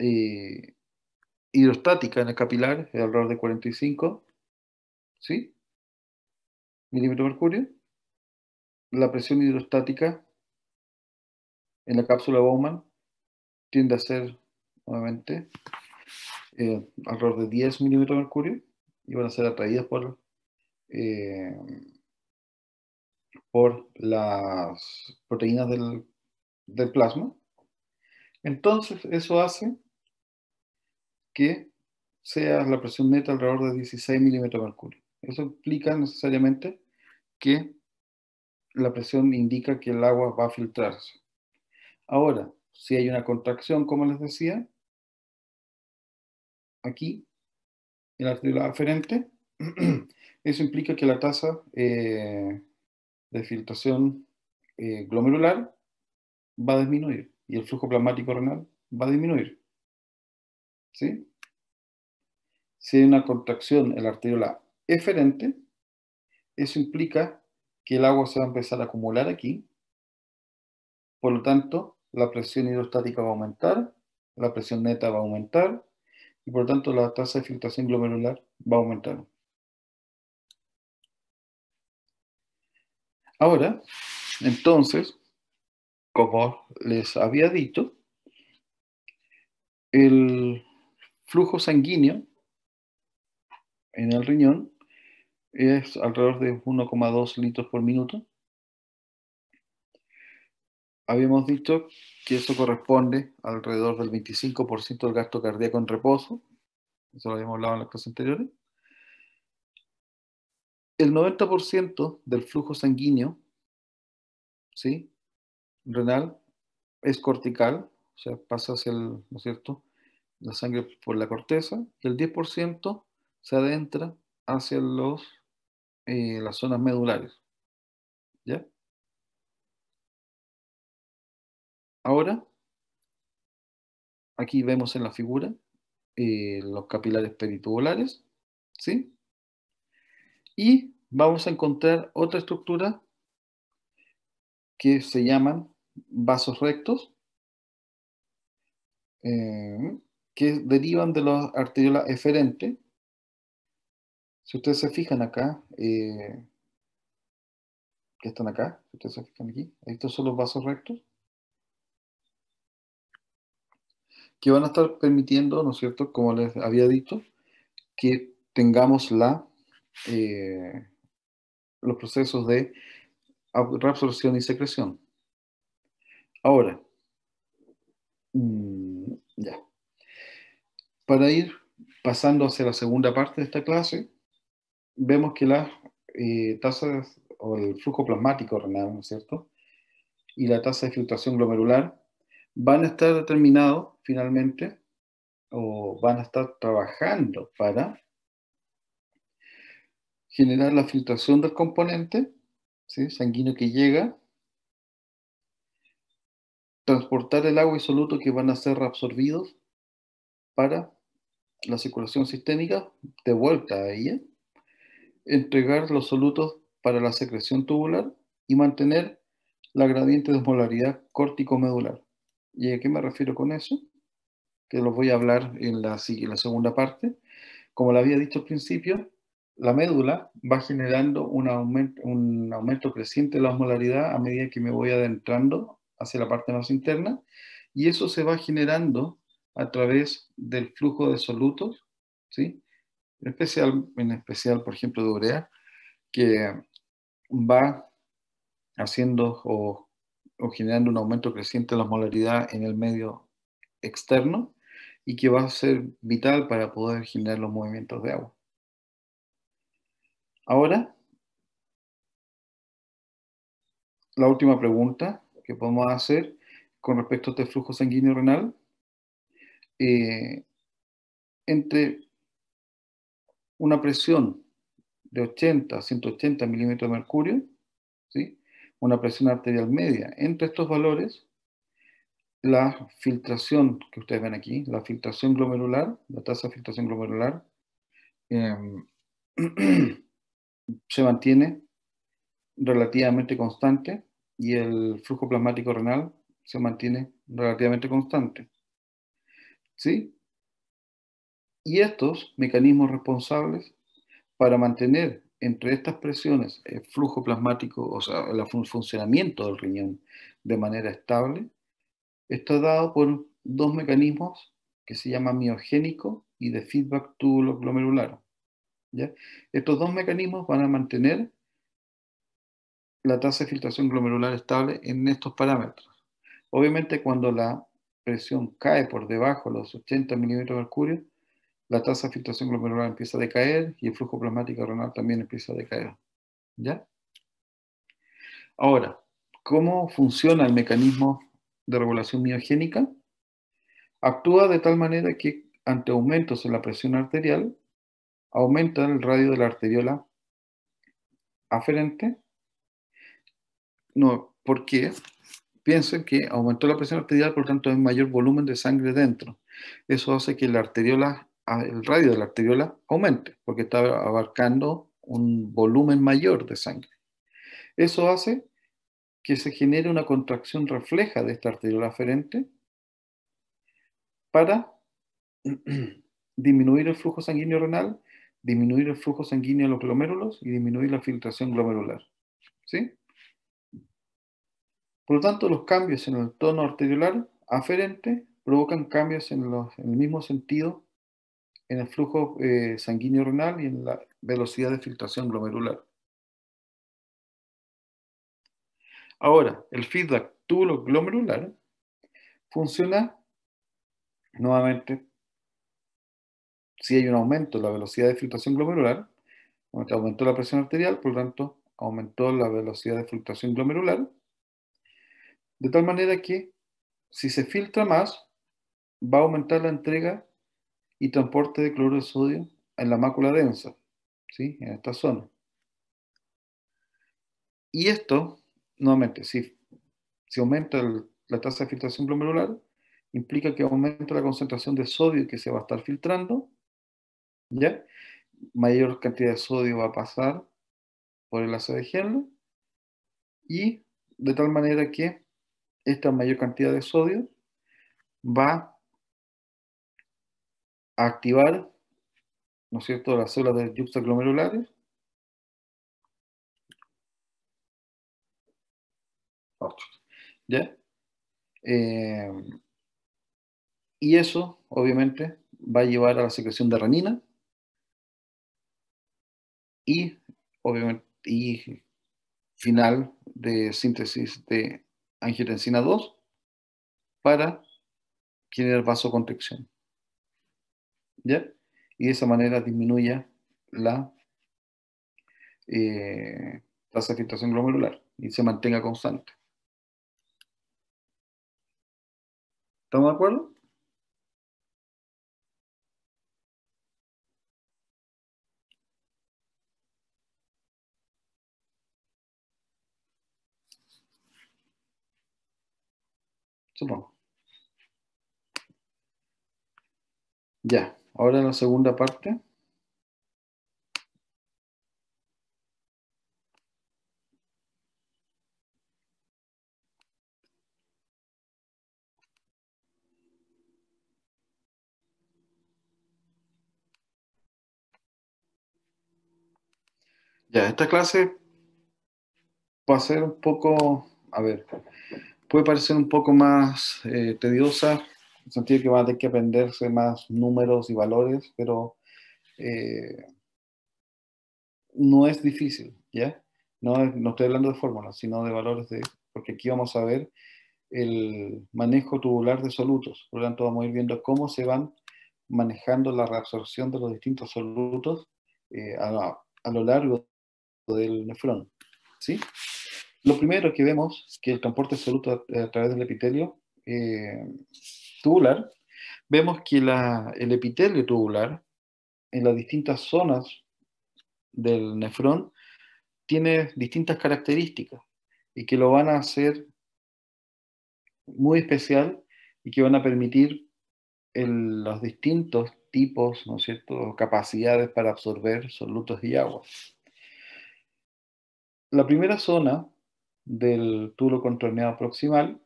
eh, hidrostática en el capilar es alrededor de 45 ¿sí? milímetros mercurio. La presión hidrostática en la cápsula Bowman tiende a ser nuevamente eh, alrededor de 10 milímetros de mercurio y van a ser atraídas por, eh, por las proteínas del, del plasma. Entonces, eso hace que sea la presión neta alrededor de 16 milímetros de mercurio. Eso implica necesariamente que la presión indica que el agua va a filtrarse. Ahora, si hay una contracción, como les decía, aquí en la, arteriola aferente, eso implica que la tasa eh, de filtración eh, glomerular va a disminuir y el flujo plasmático renal va a disminuir. Si hay una contracción en la arteriola eferente, eso implica que el agua se va a empezar a acumular aquí. Por lo tanto, la presión hidrostática va a aumentar, la presión neta va a aumentar, y por tanto la tasa de filtración glomerular va a aumentar. Ahora, entonces, como les había dicho, el flujo sanguíneo en el riñón es alrededor de 1,2 litros por minuto habíamos dicho que eso corresponde alrededor del 25% del gasto cardíaco en reposo, eso lo habíamos hablado en las clases anteriores. El 90% del flujo sanguíneo, ¿sí? Renal es cortical, o sea, pasa hacia el, ¿no es cierto? La sangre por la corteza, y el 10% se adentra hacia los, eh, las zonas medulares, ¿ya? Ahora, aquí vemos en la figura eh, los capilares peritubulares, ¿sí? Y vamos a encontrar otra estructura que se llaman vasos rectos, eh, que derivan de la arteriola eferente. Si ustedes se fijan acá, eh, que están acá, ustedes se fijan aquí, estos son los vasos rectos. que van a estar permitiendo, ¿no es cierto?, como les había dicho, que tengamos la, eh, los procesos de reabsorción y secreción. Ahora, mm, ya. Para ir pasando hacia la segunda parte de esta clase, vemos que las eh, tasas o el flujo plasmático renal, ¿no es cierto? Y la tasa de filtración glomerular van a estar determinados finalmente o van a estar trabajando para generar la filtración del componente sanguíneo que llega, transportar el agua y soluto que van a ser reabsorbidos para la circulación sistémica de vuelta a ella, entregar los solutos para la secreción tubular y mantener la gradiente de osmolaridad córtico-medular. ¿Y a qué me refiero con eso? Que lo voy a hablar en la, la segunda parte. Como lo había dicho al principio, la médula va generando un aumento, un aumento creciente de la osmolaridad a medida que me voy adentrando hacia la parte más interna y eso se va generando a través del flujo de solutos, ¿sí? en, especial, en especial, por ejemplo, de urea, que va haciendo o generando un aumento creciente de la molaridad en el medio externo y que va a ser vital para poder generar los movimientos de agua. Ahora, la última pregunta que podemos hacer con respecto a este flujo sanguíneo renal, eh, entre una presión de 80 a 180 milímetros de mercurio, ¿sí? una presión arterial media. Entre estos valores, la filtración que ustedes ven aquí, la filtración glomerular, la tasa de filtración glomerular, em, se mantiene relativamente constante y el flujo plasmático renal se mantiene relativamente constante. ¿Sí? Y estos mecanismos responsables para mantener entre estas presiones el flujo plasmático, o sea, el funcionamiento del riñón de manera estable, está dado por dos mecanismos que se llaman miogénico y de feedback túbulo glomerular. ¿ya? Estos dos mecanismos van a mantener la tasa de filtración glomerular estable en estos parámetros. Obviamente cuando la presión cae por debajo de los 80 milímetros de mercurio, la tasa de filtración glomerular empieza a decaer y el flujo plasmático renal también empieza a decaer. ¿Ya? Ahora, ¿cómo funciona el mecanismo de regulación miogénica? Actúa de tal manera que ante aumentos en la presión arterial, aumenta el radio de la arteriola aferente. No, ¿por qué? Piensen que aumentó la presión arterial, por lo tanto hay mayor volumen de sangre dentro. Eso hace que la arteriola Ah, el radio de la arteriola aumente, porque está abarcando un volumen mayor de sangre. Eso hace que se genere una contracción refleja de esta arteriola aferente para disminuir el flujo sanguíneo renal, disminuir el flujo sanguíneo a los glomérulos y disminuir la filtración glomerular. ¿Sí? Por lo tanto, los cambios en el tono arteriolar aferente provocan cambios en, en el mismo sentido en el flujo eh, sanguíneo renal y en la velocidad de filtración glomerular. Ahora, el feedback tubulo glomerular funciona nuevamente si hay un aumento en la velocidad de filtración glomerular, aumentó la presión arterial, por lo tanto, aumentó la velocidad de filtración glomerular, de tal manera que si se filtra más, va a aumentar la entrega y transporte de cloruro de sodio en la mácula densa, ¿sí? en esta zona. Y esto, nuevamente, si, si aumenta la tasa de filtración glomerular, implica que aumenta la concentración de sodio que se va a estar filtrando, ¿ya? Mayor cantidad de sodio va a pasar por el ácido de Henle y de tal manera que esta mayor cantidad de sodio va activar, ¿no es cierto?, las células de juxtaglomerulares ¿Ya? Eh, y eso, obviamente, va a llevar a la secreción de renina y, obviamente, y final de síntesis de angiotensina 2 para generar vasoconstricción. ¿ya? Y de esa manera disminuya la eh, tasa filtración glomerular y se mantenga constante. ¿Estamos de acuerdo? Supongo. Ya. Ahora la segunda parte. Ya, esta clase va a ser un poco, a ver, puede parecer un poco más eh, tediosa sentir que van a tener que aprenderse más números y valores, pero eh, no es difícil, ¿ya? No, no estoy hablando de fórmulas, sino de valores de, porque aquí vamos a ver el manejo tubular de solutos. Por lo tanto, vamos a ir viendo cómo se van manejando la reabsorción de los distintos solutos eh, a, lo largo del nefrón. ¿sí? Lo primero que vemos que el transporte de solutos a, través del epitelio eh, tubular, vemos que el epitelio tubular en las distintas zonas del nefrón tiene distintas características y que lo van a hacer muy especial y que van a permitir los distintos tipos, ¿no es cierto?, capacidades para absorber solutos y agua. La primera zona del tulo contorneado proximal,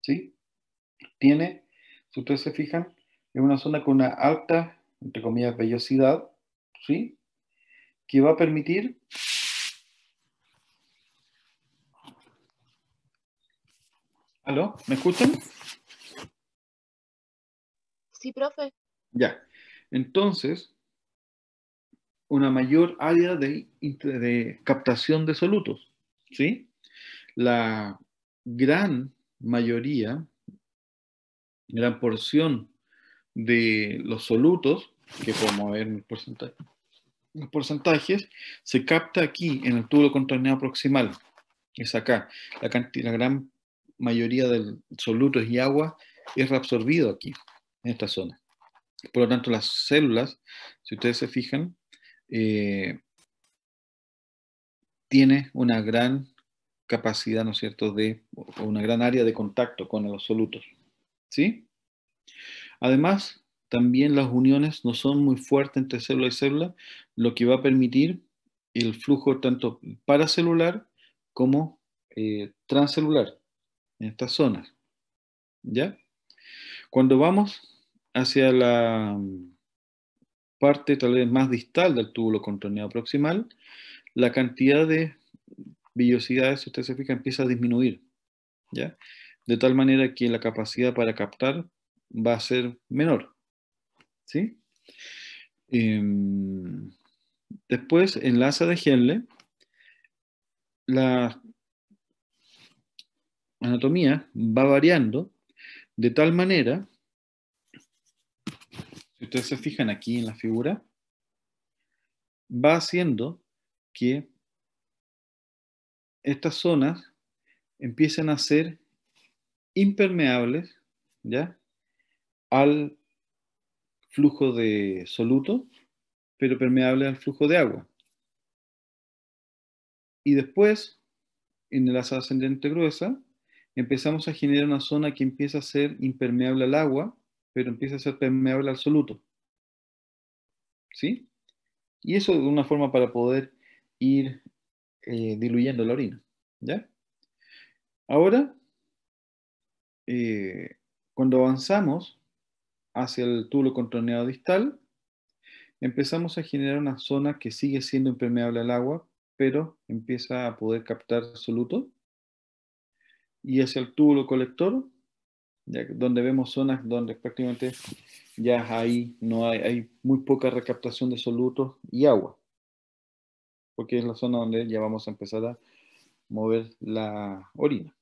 ¿sí?, tiene si ustedes se fijan, es una zona con una alta, entre comillas, vellosidad, ¿sí? Que va a permitir ¿Aló? ¿Me escuchan? Sí, profe. Ya. Entonces, una mayor área de, de, captación de solutos, ¿sí? La gran mayoría gran porción de los solutos, que podemos ver en porcentaje, los porcentajes, se capta aquí en el tubo contorneado proximal. Es acá. La, gran mayoría de solutos y agua es reabsorbido aquí, en esta zona. Por lo tanto, las células, si ustedes se fijan, eh, tiene una gran capacidad, ¿no es cierto?, de una gran área de contacto con los solutos. ¿sí? Además, también las uniones no son muy fuertes entre célula y célula, lo que va a permitir el flujo tanto paracelular como eh, transcelular en estas zonas. ¿Ya? Cuando vamos hacia la mm, parte tal vez más distal del túbulo contorneado proximal, la cantidad de vellosidades, si usted se fija, empieza a disminuir. ¿ya? de tal manera que la capacidad para captar va a ser menor. ¿sí? Em, después, en la de Henle, la anatomía va variando de tal manera, si ustedes se fijan aquí en la figura, va haciendo que estas zonas empiecen a ser impermeables, ¿ya? Al flujo de soluto, pero permeables al flujo de agua. Y después, en el asa ascendente gruesa, empezamos a generar una zona que empieza a ser impermeable al agua, pero empieza a ser permeable al soluto. ¿Sí? Y eso es una forma para poder ir eh, diluyendo la orina. ¿Ya? Ahora eh, cuando avanzamos hacia el túbulo contorneado distal, empezamos a generar una zona que sigue siendo impermeable al agua, pero empieza a poder captar soluto. Y hacia el túbulo colector, donde vemos zonas donde prácticamente ya no hay, hay muy poca recaptación de solutos y agua, porque es la zona donde ya vamos a empezar a mover la orina.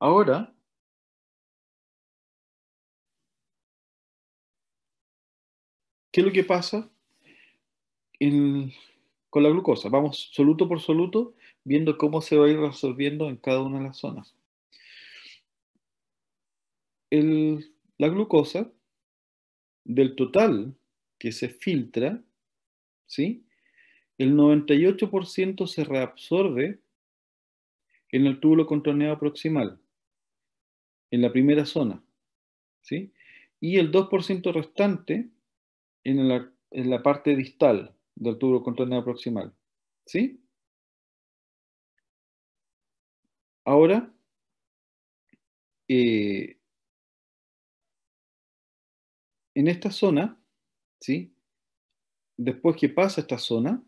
Ahora, ¿qué es lo que pasa con la glucosa? Vamos soluto por soluto, viendo cómo se va a ir resolviendo en cada una de las zonas. la glucosa del total que se filtra, ¿sí? el 98% se reabsorbe en el túbulo contorneado proximal en la primera zona, ¿sí? Y el 2% restante en la, parte distal del tubo contorneado proximal, ¿sí? Ahora, eh, en esta zona, ¿sí? Después que pasa esta zona,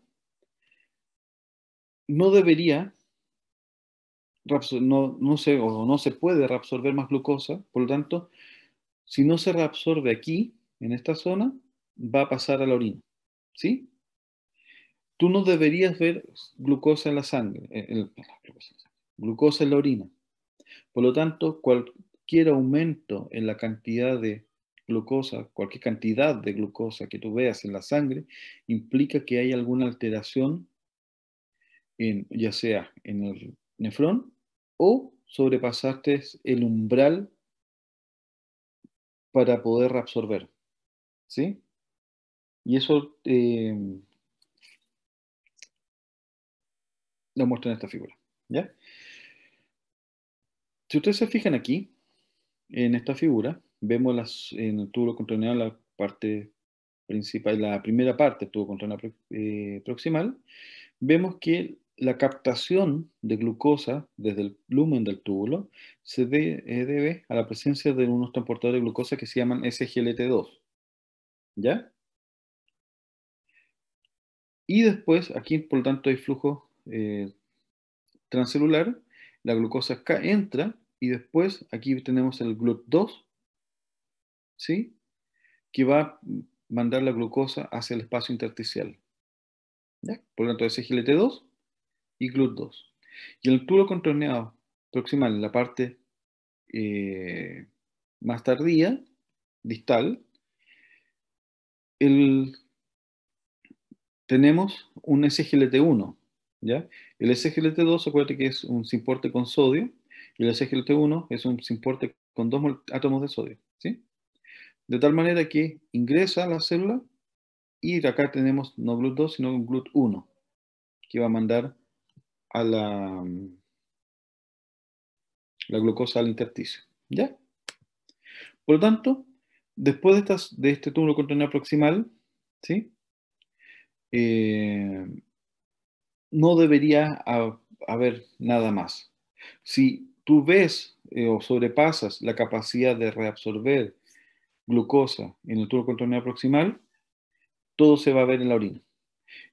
no debería no, no, se, no se puede reabsorber más glucosa, por lo tanto, si no se reabsorbe aquí, en esta zona, va a pasar a la orina. ¿Sí? Tú no deberías ver glucosa en la sangre, glucosa en la orina. Por lo tanto, cualquier aumento en la cantidad de glucosa, cualquier cantidad de glucosa que tú veas en la sangre, implica que hay alguna alteración, en, ya sea en el nefrón, o sobrepasaste el umbral para poder reabsorber, ¿Sí? Y eso eh, lo muestro en esta figura. ¿Ya? Si ustedes se fijan aquí, en esta figura, vemos las, en el tubo contorneado la parte principal, la primera parte del tubo contorneado eh, proximal, vemos que la captación de glucosa desde el lumen del túbulo se eh, debe a la presencia de unos transportadores de glucosa que se llaman SGLT2. ¿Ya? Y después, aquí por lo tanto hay flujo eh, transcelular, la glucosa acá entra y después aquí tenemos el GLUT2, ¿sí? Que va a mandar la glucosa hacia el espacio intersticial. ¿Ya? Por lo tanto, SGLT2 y GLUT2. Y el tubo contorneado proximal, la parte eh, más tardía, distal, tenemos un SGLT1. ¿ya? El SGLT2, acuérdate que es un simporte con sodio, y el SGLT1 es un simporte con dos átomos de sodio. ¿sí? De tal manera que ingresa a la célula y acá tenemos no GLUT2, sino GLUT1, que va a mandar a la, glucosa al intersticio. ¿Ya? Por lo tanto, después de, de este túmulo contorneo proximal, ¿sí? Eh, no debería haber nada más. Si tú ves eh, o sobrepasas la capacidad de reabsorber glucosa en el túbulo contorneo proximal, todo se va a ver en la orina.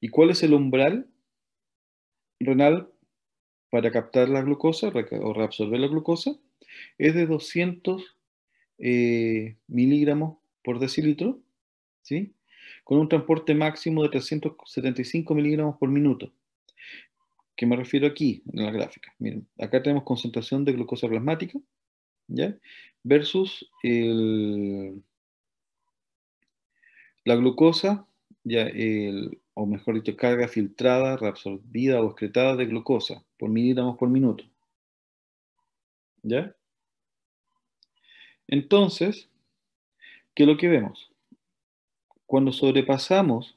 ¿Y cuál es el umbral renal para captar la glucosa o reabsorber la glucosa es de 200 eh, miligramos por decilitro, con un transporte máximo de 375 miligramos por minuto. ¿Qué me refiero aquí en la gráfica? Miren, acá tenemos concentración de glucosa plasmática versus el, la glucosa, ya, el, o mejor dicho, carga filtrada, reabsorbida o excretada de glucosa por miligramos por minuto. ¿Ya? Entonces, ¿qué es lo que vemos? Cuando sobrepasamos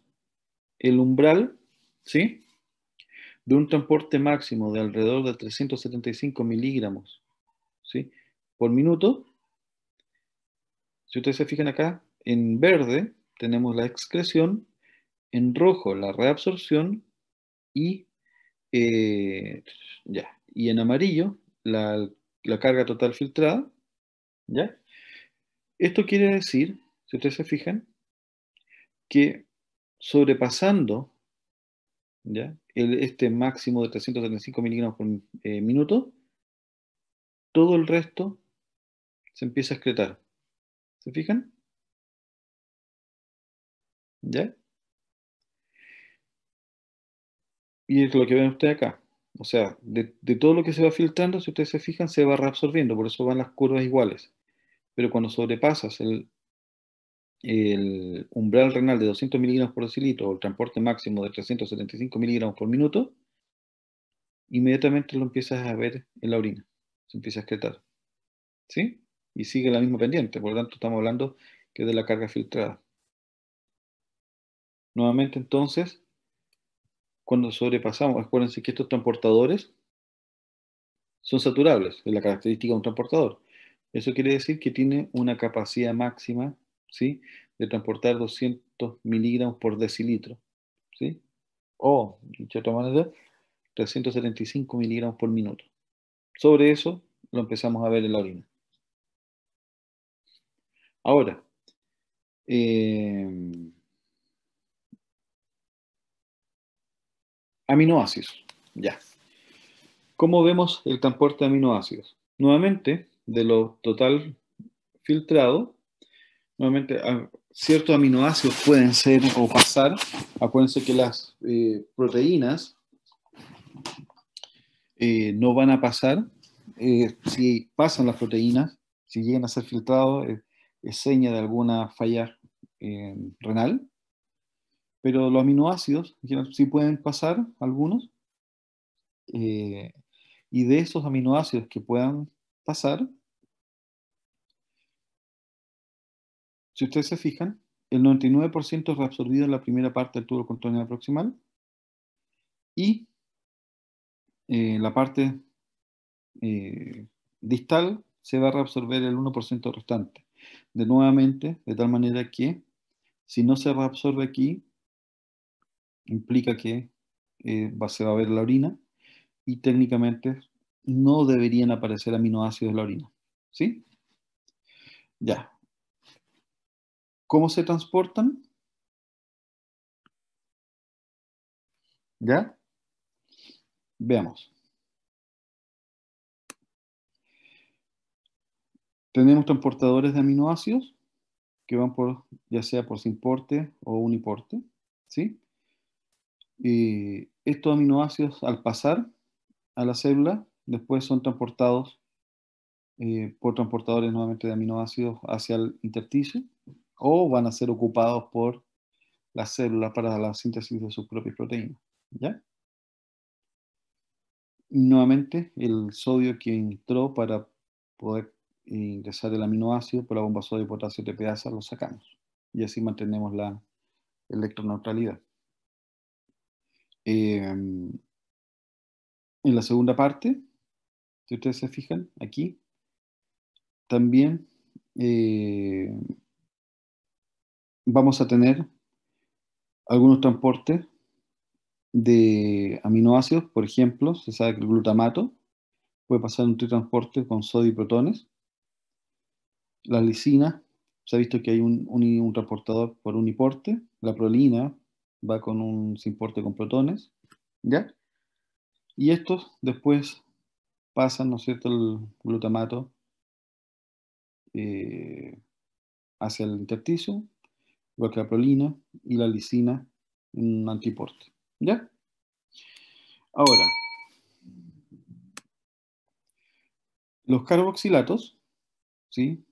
el umbral, ¿sí? De un transporte máximo de alrededor de 375 miligramos, ¿sí? Por minuto. Si ustedes se fijan acá, en verde tenemos la excreción en rojo la reabsorción y, eh, ya, y en amarillo la, carga total filtrada. ¿ya? Esto quiere decir, si ustedes se fijan, que sobrepasando ¿ya? este máximo de 375 miligramos por eh, minuto, todo el resto se empieza a excretar. ¿Se fijan? ¿Ya? y es lo que ven ustedes acá. O sea, de, de, todo lo que se va filtrando, si ustedes se fijan, se va reabsorbiendo, por eso van las curvas iguales. Pero cuando sobrepasas el, el umbral renal de 200 miligramos por decilitro o el transporte máximo de 375 miligramos por minuto, inmediatamente lo empiezas a ver en la orina, se empieza a excretar. ¿Sí? Y sigue la misma pendiente, por lo tanto estamos hablando que de la carga filtrada. Nuevamente entonces, cuando sobrepasamos, acuérdense que estos transportadores son saturables, es la característica de un transportador. Eso quiere decir que tiene una capacidad máxima ¿sí? de transportar 200 miligramos por decilitro. ¿sí? O, dicho de otra manera, 375 miligramos por minuto. Sobre eso lo empezamos a ver en la orina. Ahora, eh, aminoácidos. Ya. ¿Cómo vemos el transporte de aminoácidos? Nuevamente, de lo total filtrado, nuevamente ah, ciertos aminoácidos pueden ser o pasar. Acuérdense que las eh, proteínas eh, no van a pasar. Eh, si pasan las proteínas, si llegan a ser filtrados, es seña de alguna falla renal pero los aminoácidos sí pueden pasar algunos, eh, y de esos aminoácidos que puedan pasar, si ustedes se fijan, el 99% es reabsorbido en la primera parte del tubo contorneal proximal y en eh, la parte eh, distal se va a reabsorber el 1% restante. De nuevamente, de tal manera que si no se reabsorbe aquí, implica que eh, se va a ver la orina y técnicamente no deberían aparecer aminoácidos en la orina. ¿Sí? Ya. ¿Cómo se transportan? ¿Ya? Veamos. Tenemos transportadores de aminoácidos que van por, ya sea por simporte o uniporte, ¿sí? Y eh, estos aminoácidos al pasar a la célula, después son transportados eh, por transportadores nuevamente de aminoácidos hacia el intersticio o van a ser ocupados por la célula para la síntesis de sus propias proteínas. ¿ya? Nuevamente, el sodio que entró para poder ingresar el aminoácido por la bomba sodio-potasio-TPasa lo sacamos y así mantenemos la electroneutralidad. Em, en la segunda parte, si ustedes se fijan, aquí, también eh, vamos a tener algunos transportes de aminoácidos, por ejemplo, se sabe que el glutamato puede pasar un transporte con sodio y protones. La lisina, se ha visto que hay un, un, transportador por uniporte. La prolina va con un simporte con protones, ¿ya? Y estos después pasan, ¿no es cierto?, el glutamato eh, hacia el intersticio, la prolina y la lisina en un antiporte, ¿ya? Ahora, los carboxilatos, ¿sí?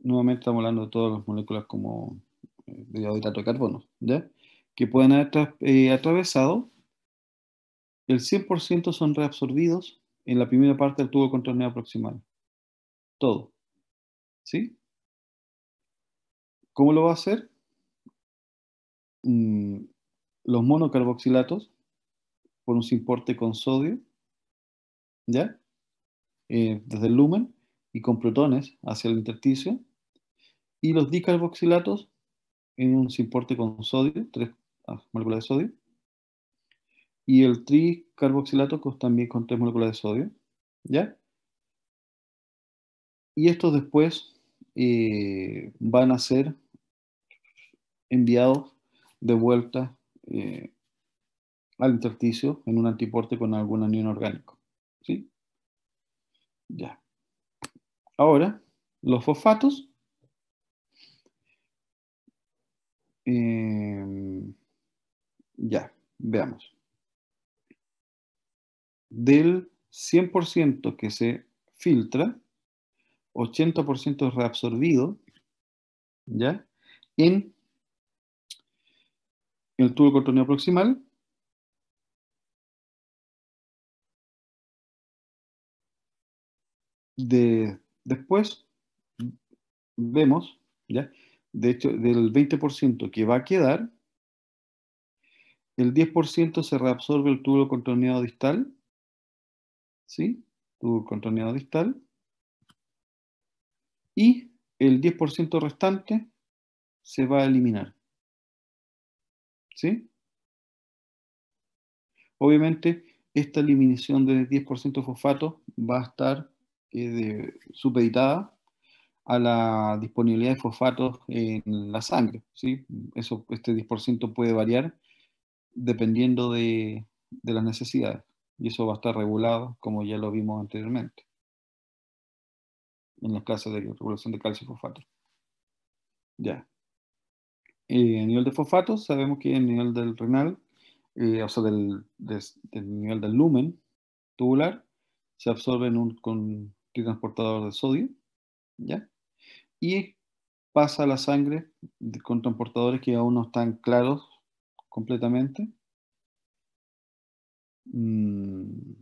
Nuevamente estamos hablando de todas las moléculas como eh, de de carbono, ¿ya? que pueden haber eh, atravesado, el 100% son reabsorbidos en la primera parte del tubo contorneado proximal. Todo. ¿Sí? ¿Cómo lo va a hacer? Mm, los monocarboxilatos por un importe con sodio, ¿ya? Eh, desde el lumen y con protones hacia el intersticio. Y los dicarboxilatos en un importe con sodio, 3 de sodio. Y el tricarboxilato también con tres moléculas de sodio. ¿Ya? Y estos después eh, van a ser enviados de vuelta eh, al intersticio en un antiporte con algún anión orgánico. ¿Sí? Ya. Ahora, los fosfatos. Eh, ya, veamos. Del 100% que se filtra, 80% es reabsorbido, ¿ya? En el tubo cotoneo proximal. después vemos, ¿ya? De hecho, del 20% que va a quedar, el 10% se reabsorbe el tubo contorneado distal, ¿sí? Tubo contorneado distal. Y el 10% restante se va a eliminar. ¿Sí? Obviamente, esta eliminación del 10% de fosfato va a estar eh, supeditada a la disponibilidad de fosfatos en la sangre. ¿sí? Eso, este 10% puede variar dependiendo de, las necesidades. Y eso va a estar regulado, como ya lo vimos anteriormente, en las clases de regulación de calcio y fosfato. Ya. Eh, a nivel de fosfato sabemos que el nivel del renal, eh, o sea, del, del, nivel del lumen tubular, se absorbe en un, con transportador de sodio, ¿ya? Y pasa a la sangre con transportadores que aún no están claros completamente. Mm.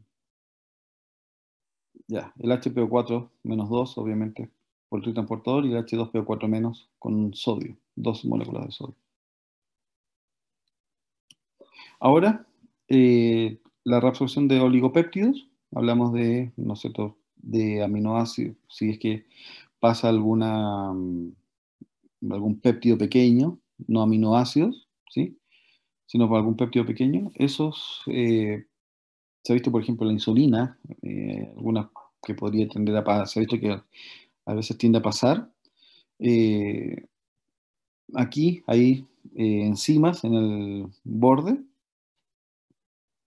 Ya, el HPO4 menos 2, obviamente, por el y el H2PO4 menos con sodio, dos moléculas de sodio. Ahora, eh, la reabsorción de oligopéptidos, hablamos de, no de aminoácidos, si es que pasa alguna, mm, algún péptido pequeño, no aminoácidos, ¿sí? sino por algún péptido pequeño. Esos, eh, se ha visto, por ejemplo, la insulina, eh, algunas que podría tender a pasar, se ha visto que a veces tiende a pasar. Eh, aquí hay eh, enzimas en el borde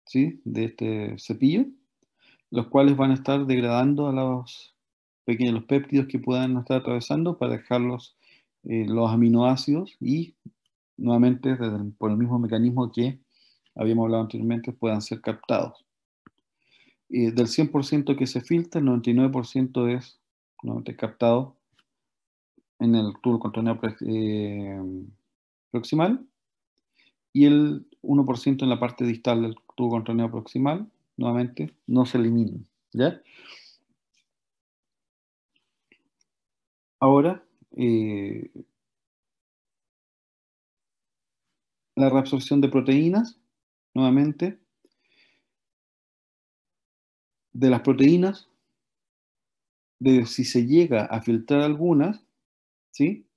¿sí? de este cepillo, los cuales van a estar degradando a los pequeños los péptidos que puedan estar atravesando para dejarlos los aminoácidos y nuevamente por el mismo mecanismo que habíamos hablado anteriormente, puedan ser captados. Y del 100% que se filtra, el 99% es captado en el tubo contorneado eh, proximal y el 1% en la parte distal del tubo contorneado proximal, nuevamente, no se elimina. ¿ya? Ahora, eh, la reabsorción de proteínas, nuevamente, de las proteínas, de si se llega a filtrar algunas, ¿sí?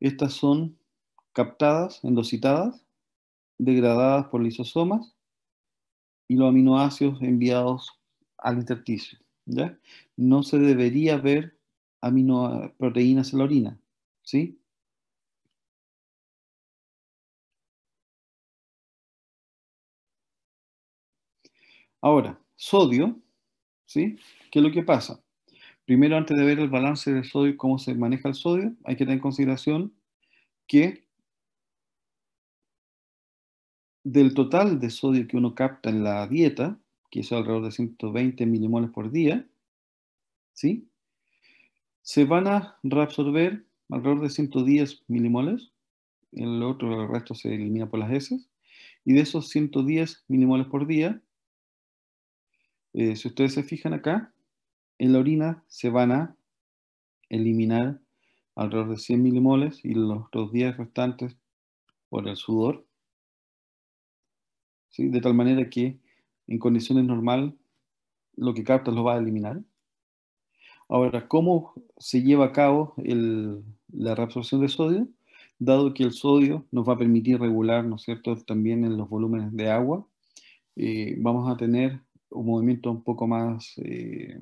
Estas son captadas, endocitadas, degradadas por lisosomas y los aminoácidos enviados al intersticio. ¿ya? No se debería ver proteínas en la orina, ¿sí? Ahora, sodio, ¿sí? ¿Qué es lo que pasa? Primero, antes de ver el balance del sodio, cómo se maneja el sodio, hay que tener en consideración que del total de sodio que uno capta en la dieta, que es alrededor de 120 milimoles por día, ¿sí? se van a reabsorber alrededor de 110 milimoles, el otro el resto se elimina por las heces, y de esos 110 milimoles por día, eh, si ustedes se fijan acá, en la orina se van a eliminar alrededor de 100 milimoles y los dos días restantes por el sudor. ¿Sí? De tal manera que en condiciones normales lo que capta lo va a eliminar. Ahora, ¿cómo se lleva a cabo la reabsorción de sodio? Dado que el sodio nos va a permitir regular, ¿no cierto?, también en los volúmenes de agua, eh, vamos a tener un movimiento un poco más eh,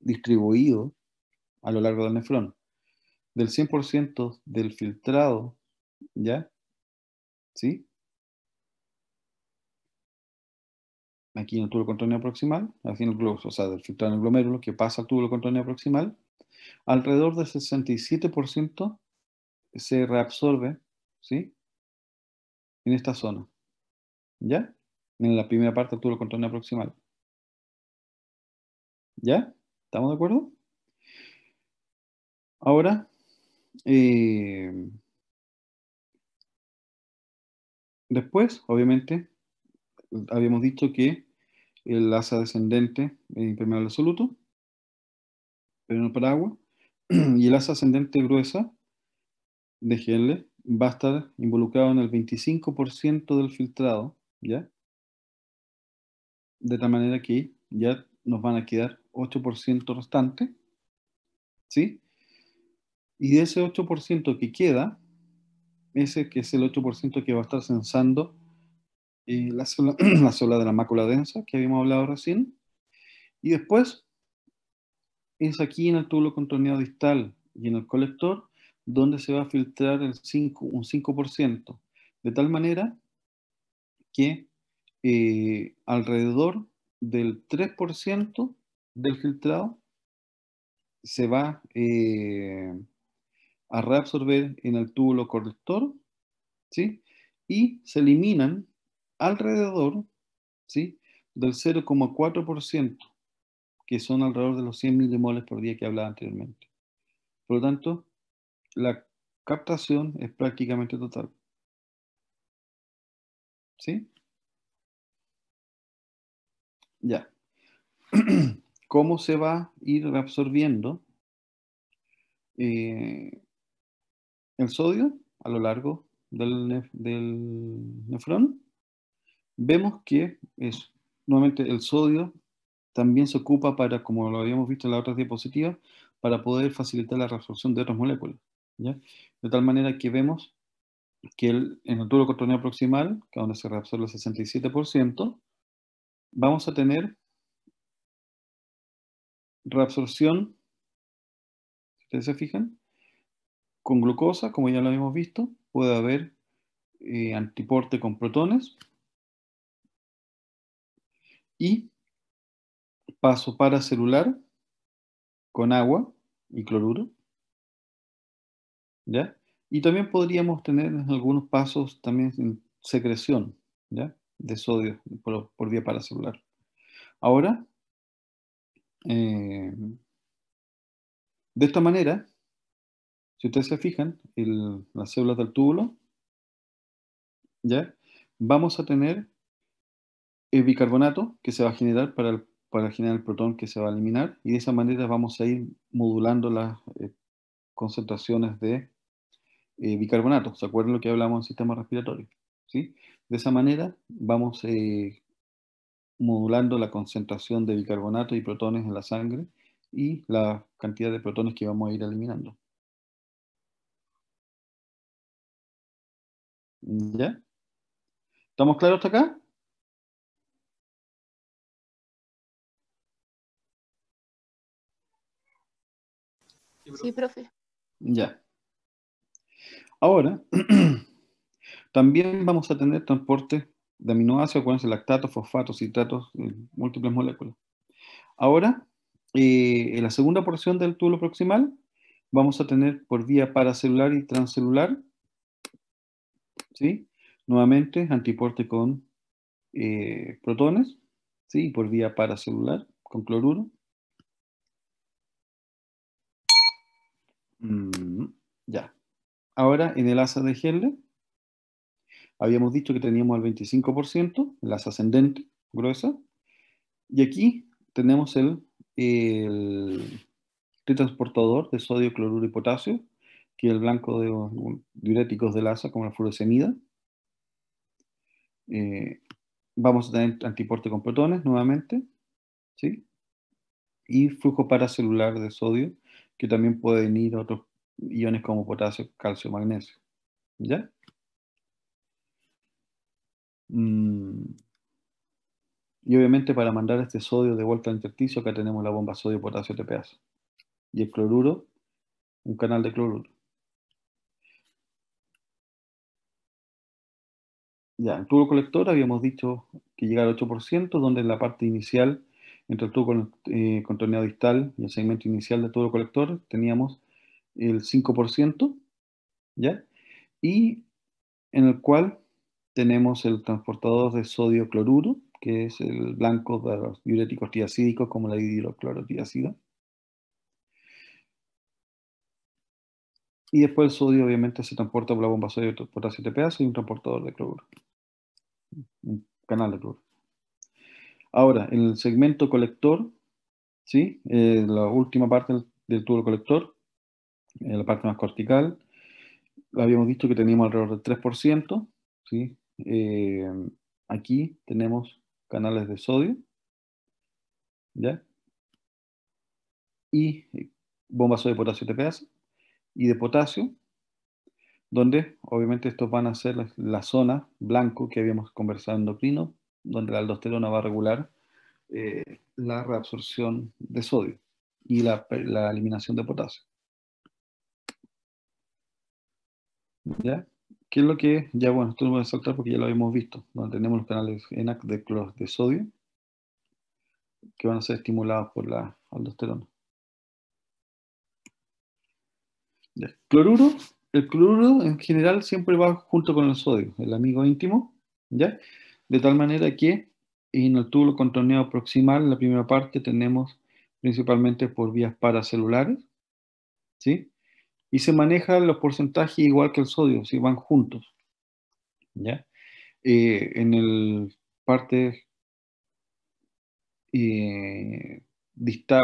distribuido a lo largo del nefrón. Del 100% del filtrado, ¿ya? ¿Sí? Aquí en el túbulo contorneo proximal, aquí en el o sea, del filtrado en el glomérulo que pasa al túbulo contorneo proximal, alrededor del 67% se reabsorbe, ¿sí? En esta zona, ¿ya? En la primera parte del túbulo contorneo proximal. ¿Ya? ¿Estamos de acuerdo? Ahora, eh, después, obviamente, habíamos dicho que el asa descendente es impermeable absoluto, pero no para agua, y el asa ascendente gruesa de GL va a estar involucrado en el 25% del filtrado, ¿ya? De tal manera que ya nos van a quedar 8% restante, ¿sí? Y de ese 8% que queda, ese que es el 8% que va a estar censando eh, la, célula de la mácula densa que habíamos hablado recién, y después es aquí en el túbulo contorneado distal y en el colector donde se va a filtrar el 5, un 5%, de tal manera que eh, alrededor del 3% del filtrado se va eh, a reabsorber en el túbulo corrector, ¿sí? Y se eliminan alrededor, ¿sí? Del 0,4%, que son alrededor de los 100 milimoles por día que hablaba anteriormente. Por lo tanto, la captación es prácticamente total. ¿Sí? Ya. cómo se va a ir absorbiendo eh, el sodio a lo largo del, nefrón, vemos que nuevamente el sodio también se ocupa para, como lo habíamos visto en las otras diapositivas, para poder facilitar la reabsorción de otras moléculas. De tal manera que vemos que en el duro cotoneo proximal, que es donde se reabsorbe el 67%, vamos a tener reabsorción, ustedes se fijan, con glucosa, como ya lo habíamos visto, puede haber eh, antiporte con protones y paso paracelular con agua y cloruro. Y también podríamos tener algunos pasos también en secreción de sodio por, por vía paracelular. Ahora, eh, de esta manera, si ustedes se fijan, el, las células del túbulo, ¿ya? vamos a tener el bicarbonato que se va a generar para, generar el protón que se va a eliminar y de esa manera vamos a ir modulando las eh, concentraciones de eh, bicarbonato. ¿Se acuerdan lo que hablamos en sistema respiratorio? ¿Sí? De esa manera vamos eh, modulando la concentración de bicarbonato y protones en la sangre y la cantidad de protones que vamos a ir eliminando. ¿Ya? ¿Estamos claros hasta acá? Sí, profe. Ya. Ahora, también vamos a tener transporte de aminoácidos, acuérdense, lactatos, fosfatos, citratos, eh, múltiples moléculas. Ahora, eh, en la segunda porción del túbulo proximal, vamos a tener por vía paracelular y transcelular, Nuevamente, antiporte con eh, protones, ¿sí? Por vía paracelular, con cloruro. Mm, ya. Ahora, en el asa de Heller. Habíamos dicho que teníamos el 25%, las ascendentes gruesa. y aquí tenemos el, el transportador de sodio, cloruro y potasio, que es el blanco de diuréticos de lasa como la furosemida. Eh, vamos a tener antiporte con protones nuevamente, ¿sí? Y flujo paracelular de sodio, que también pueden ir otros iones como potasio, calcio, magnesio, ¿ya? Mm. y obviamente para mandar este sodio de vuelta al intersticio, acá tenemos la bomba sodio-potasio TPAS. Y el cloruro, un canal de cloruro. Ya, el tubo colector habíamos dicho que llega al 8%, donde en la parte inicial, entre el tubo contorneado eh, distal y el segmento inicial del tubo colector, teníamos el 5%, ¿ya? Y en el cual tenemos el transportador de sodio cloruro, que es el blanco de los diuréticos triacídicos, como la hidroclorotiacida. Y después el sodio obviamente se transporta por la bomba sodio potasio TPA, y un transportador de cloruro. Un canal de cloruro. Ahora, en el segmento colector, ¿sí? Eh, la última parte del, tubo colector, en la parte más cortical, habíamos visto que teníamos alrededor del 3%, ¿sí? Eh, aquí tenemos canales de sodio, ¿ya? Y eh, bombas de potasio TPS y de potasio, donde obviamente estos van a ser la, zona blanco que habíamos conversado en endocrino, donde la aldosterona va a regular eh, la reabsorción de sodio y la, la eliminación de potasio. ¿Ya? ¿Qué es lo que Ya bueno, esto lo voy a saltar porque ya lo habíamos visto, donde tenemos los canales ENAC de clor de sodio, que van a ser estimulados por la aldosterona. cloruro, el cloruro en general siempre va junto con el sodio, el amigo íntimo, ¿ya? De tal manera que en el túbulo contorneado proximal, en la primera parte, tenemos principalmente por vías paracelulares, ¿sí? y se manejan los porcentajes igual que el sodio, si van juntos. Eh, en el parte eh,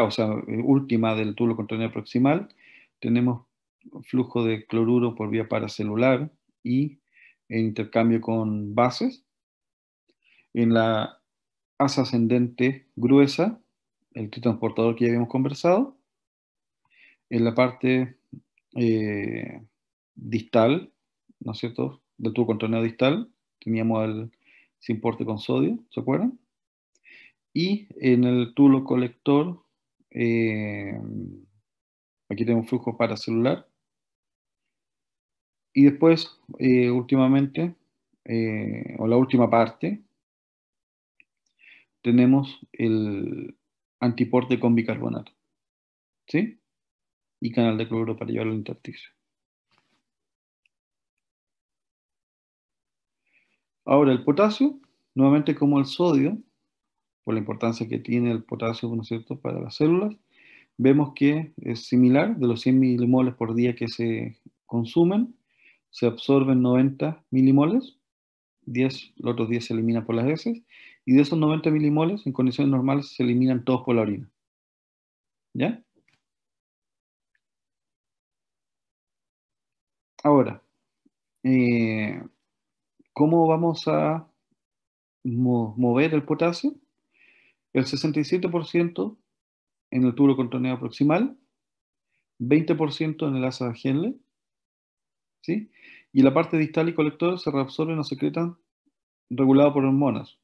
o sea, eh, última del tubo contenedor proximal, tenemos flujo de cloruro por vía paracelular y intercambio con bases. En la asa ascendente gruesa, el transportador que ya habíamos conversado. En la parte eh, distal, ¿no es cierto? Del tubo contorneo distal, teníamos el sin con sodio, ¿se acuerdan? Y en el tubo colector, eh, aquí tenemos flujo paracelular. Y después, eh, últimamente, o la última parte, tenemos el antiporte con bicarbonato. ¿Sí? y canal de cloro para llevarlo al intersticio. Ahora, el potasio, nuevamente como el sodio, por la importancia que tiene el potasio ¿no es cierto? para las células, vemos que es similar, de los 100 milimoles por día que se consumen, se absorben 90 milimoles, 10, los otros 10 se eliminan por las heces, y de esos 90 milimoles, en condiciones normales, se eliminan todos por la orina. ¿Ya? Ahora, eh, ¿cómo vamos a mover el potasio? El 67% en el tubo contorneado proximal, 20% en el asa Henle, ¿sí? Y la parte distal y colector se reabsorben o secretan regulado por hormonas,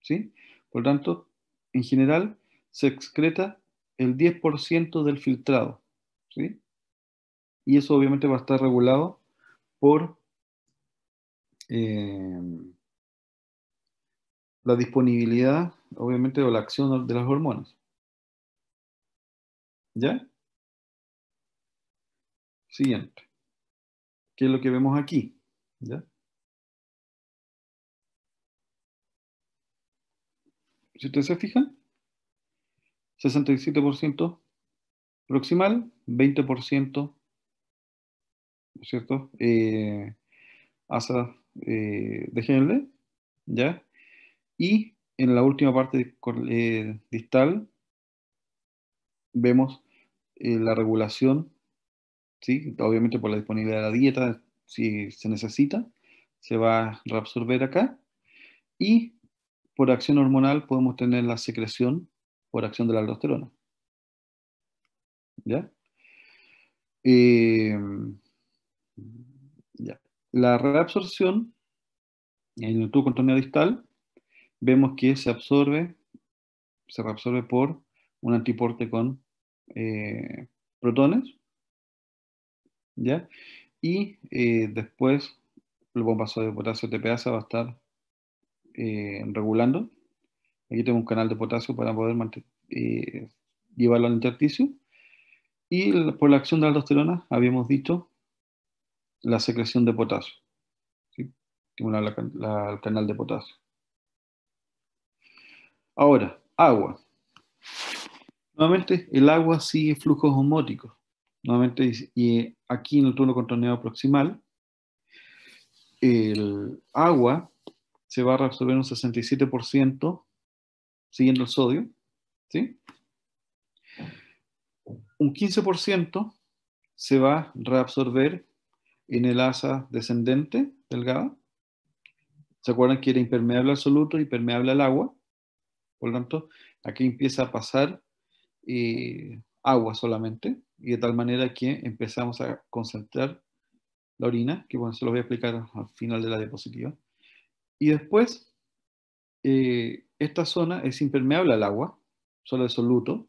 ¿sí? Por lo tanto, en general, se excreta el 10% del filtrado, ¿sí? Y eso obviamente va a estar regulado por em, la disponibilidad, obviamente, o la acción de las hormonas. ¿Ya? Siguiente. ¿Qué es lo que vemos aquí? ¿Ya? Si ustedes se fijan, 67% proximal, 20% cierto? Eh, ASA, eh, ¿ya? Y en la última parte eh, distal vemos eh, la regulación, ¿sí? Obviamente por la disponibilidad de la dieta, si se necesita, se va a reabsorber acá. Y por acción hormonal podemos tener la secreción por acción de la aldosterona. ¿Ya? Eh, la reabsorción en el tubo contorneo distal, vemos que se absorbe, se reabsorbe por un antiporte con eh, protones, ¿ya? Y eh, después el bombazo de potasio TPasa va a estar eh, regulando. Aquí tengo un canal de potasio para poder llevarlo al intersticio. Y por la acción de la aldosterona, habíamos dicho la secreción de potasio, ¿sí? el canal de potasio. Ahora, agua. Nuevamente, el agua sigue flujos osmóticos. Nuevamente, y aquí en el turno contorneado proximal, el agua se va a reabsorber un 67% siguiendo el sodio, ¿sí? Un 15% se va a reabsorber en el asa descendente delgada. ¿Se acuerdan que era impermeable al soluto y permeable al agua? Por lo tanto, aquí empieza a pasar eh, agua solamente y de tal manera que empezamos a concentrar la orina, que bueno, se lo voy a explicar al final de la diapositiva. Y después, eh, esta zona es impermeable al agua, solo de soluto,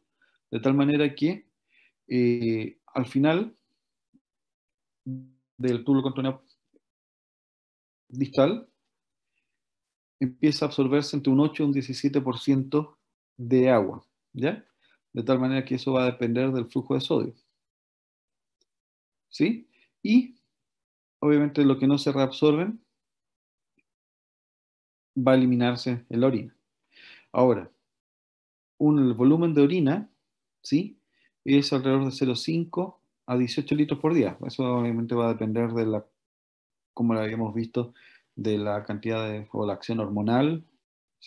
de tal manera que eh, al final del tubo contorneado distal empieza a absorberse entre un 8 y un 17% de agua, ¿ya? De tal manera que eso va a depender del flujo de sodio. ¿Sí? Y obviamente lo que no se reabsorbe va a eliminarse en la orina. Ahora, un, el volumen de orina, ¿sí? Es alrededor de 0,5 a 18 litros por día. Eso obviamente va a depender de la, como lo habíamos visto, de la cantidad de, o la acción hormonal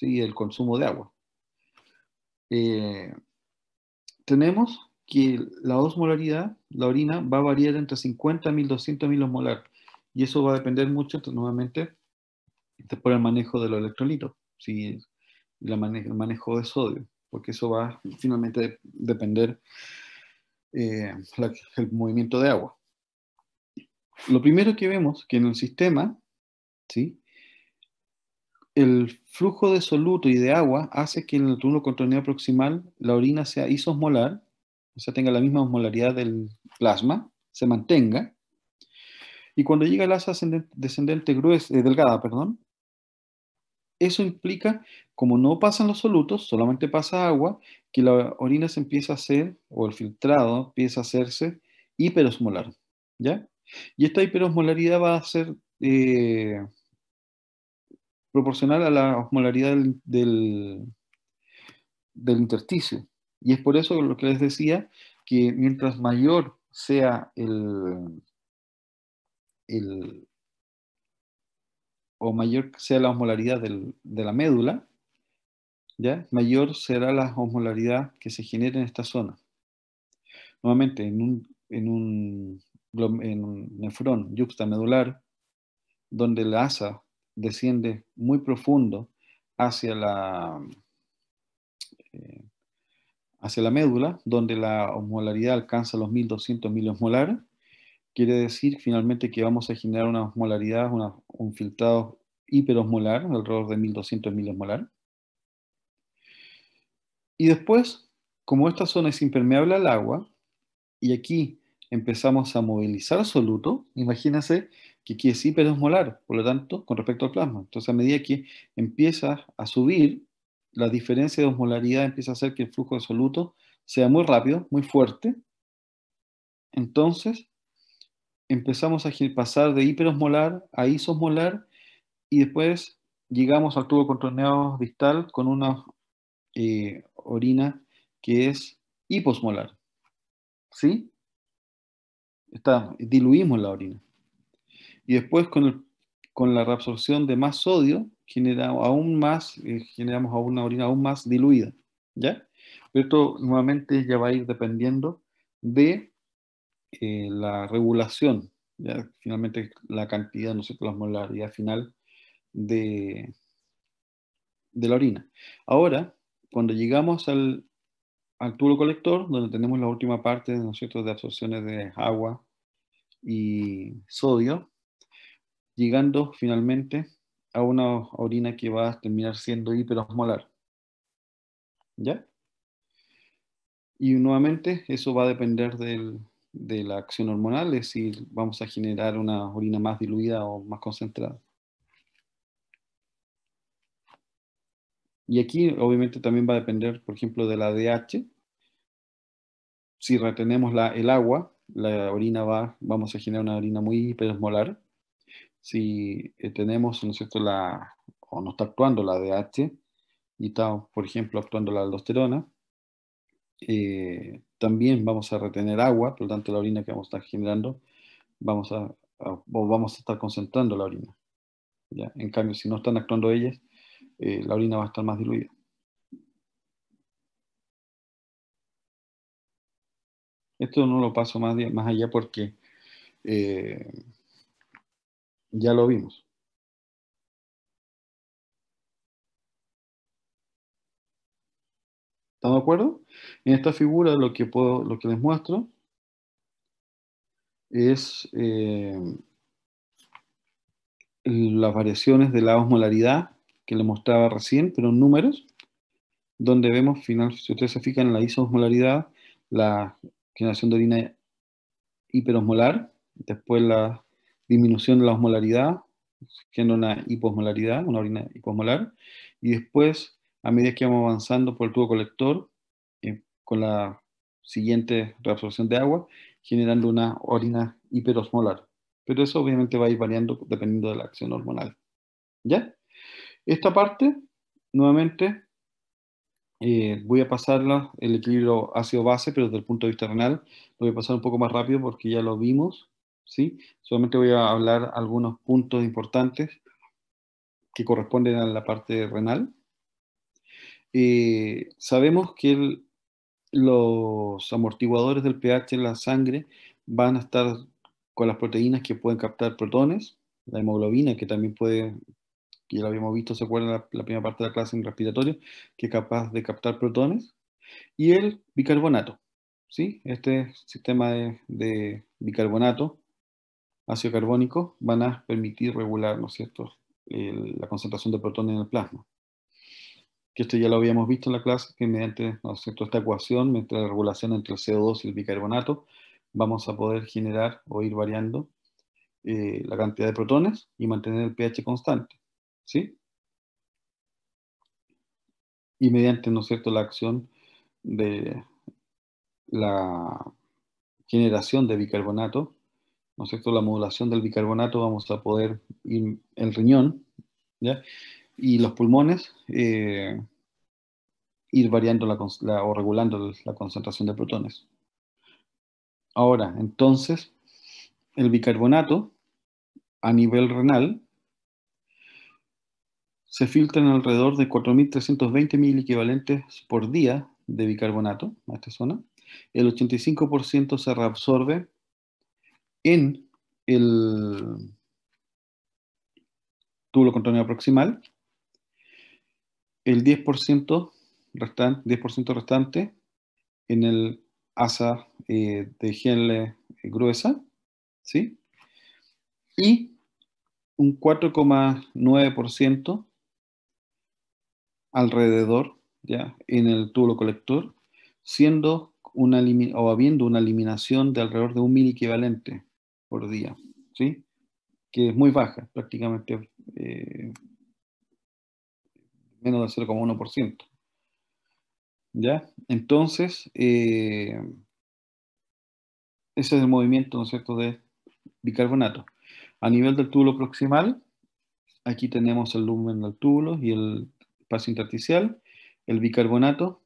y el consumo de agua. Eh, tenemos que la osmolaridad, la orina, va a variar entre 50 y 1200 milosmolar. Y eso va a depender mucho, nuevamente, por el manejo de los electrolitos ¿sí? y el manejo de sodio, porque eso va finalmente a depender eh, el movimiento de agua. Lo primero que vemos que en el sistema, ¿sí? el flujo de soluto y de agua hace que en el túnel contorneado proximal la orina sea isosmolar, o sea, tenga la misma osmolaridad del plasma, se mantenga. Y cuando llega el asa descendente gruesa, eh, delgada, perdón, eso implica, como no pasan los solutos, solamente pasa agua, que la orina se empieza a hacer, o el filtrado empieza a hacerse hiperosmolar. ¿Ya? Y esta hiperosmolaridad va a ser eh, proporcional a la osmolaridad del, del, intersticio. Y es por eso lo que les decía, que mientras mayor sea el, o mayor sea la osmolaridad de la médula, ¿ya? mayor será la osmolaridad que se genera en esta zona. Nuevamente, en un, en un, en nefrón yuxtamedular, donde la asa desciende muy profundo hacia la, eh, hacia la médula, donde la osmolaridad alcanza los 1200 miliosmolares, quiere decir finalmente que vamos a generar una osmolaridad, un filtrado hiperosmolar, alrededor de 1200 miliosmolar. Y después, como esta zona es impermeable al agua, y aquí empezamos a movilizar soluto, imagínense que aquí es hiperosmolar, por lo tanto, con respecto al plasma. Entonces, a medida que empieza a subir, la diferencia de osmolaridad empieza a hacer que el flujo de soluto sea muy rápido, muy fuerte. Entonces, empezamos a pasar de hiperosmolar a isosmolar y después llegamos al tubo contorneado distal con una eh, orina que es hiposmolar. ¿Sí? diluimos la orina. Y después con, la reabsorción de más sodio, generamos aún más, eh, generamos aún una orina aún más diluida. ¿Ya? esto nuevamente ya va a ir dependiendo de eh, la regulación, finalmente la cantidad, ¿no sé, la molaridad final de, de la orina. Ahora, cuando llegamos al, tubo colector, donde tenemos la última parte de absorciones de agua y sodio, llegando finalmente a una orina que va a terminar siendo hiperosmolar. ¿Ya? Y nuevamente eso va a depender del, de la acción hormonal, es decir, vamos a generar una orina más diluida o más concentrada. Y aquí obviamente también va a depender, por ejemplo, de la DH. Si retenemos la, el agua, la orina va, vamos a generar una orina muy hiperesmolar. Si eh, tenemos, ¿no es cierto?, la, o no está actuando la DH y está, por ejemplo, actuando la aldosterona, eh, también vamos a retener agua, por lo tanto la orina que vamos a estar generando, vamos a, vamos a estar concentrando la orina. En cambio, si no están actuando ellas, eh, la orina va a estar más diluida. Esto no lo paso más, más allá porque eh, ya lo vimos. ¿Estamos de acuerdo? En esta figura lo que, puedo, lo que les muestro es eh, las variaciones de la osmolaridad que les mostraba recién, pero en números, donde vemos, final, si ustedes se fijan en la isosmolaridad, la generación de orina hiperosmolar, después la disminución de la osmolaridad, genera una hiposmolaridad, una orina hiposmolar, y después a medida que vamos avanzando por el tubo colector eh, con la siguiente reabsorción de agua, generando una orina hiperosmolar. Pero eso obviamente va a ir variando dependiendo de la acción hormonal. ¿Ya? Esta parte, nuevamente, eh, voy a pasarla, el equilibrio ácido-base, pero desde el punto de vista renal, lo voy a pasar un poco más rápido porque ya lo vimos. ¿sí? Solamente voy a hablar algunos puntos importantes que corresponden a la parte renal. Eh, sabemos que los amortiguadores del pH en la sangre van a estar con las proteínas que pueden captar protones, la hemoglobina, que también puede, que ya lo habíamos visto, se acuerdan la, primera parte de la clase en respiratorio, que es capaz de captar protones, y el bicarbonato. ¿sí? Este sistema de, bicarbonato, ácido carbónico, van a permitir regular ¿no es cierto? la concentración de protones en el plasma que esto ya lo habíamos visto en la clase, que mediante ¿no esta ecuación, mediante la regulación entre el CO2 y el bicarbonato, vamos a poder generar o ir variando eh, la cantidad de protones y mantener el pH constante. ¿sí? Y mediante ¿no es cierto? la acción de la generación de bicarbonato, ¿no es cierto? la modulación del bicarbonato, vamos a poder ir el riñón, ¿ya? y los pulmones, eh, ir variando la, o regulando la concentración de protones. Ahora, entonces, el bicarbonato a nivel renal se en alrededor de 4.320 mil equivalentes por día de bicarbonato a esta zona. El 85% se reabsorbe en el túbulo contorneado proximal el 10% restante, 10 restante en el asa eh, de genle eh, gruesa, ¿sí? Y un 4,9% alrededor, ¿ya? En el túbulo colector, siendo una, o habiendo una eliminación de alrededor de un mil equivalente por día, ¿sí? Que es muy baja, prácticamente eh, menos del 0,1%. ¿Ya? Entonces, eh, ese es el movimiento, ¿no es cierto?, de bicarbonato. A nivel del túbulo proximal, aquí tenemos el lumen del túbulo y el espacio intersticial. El bicarbonato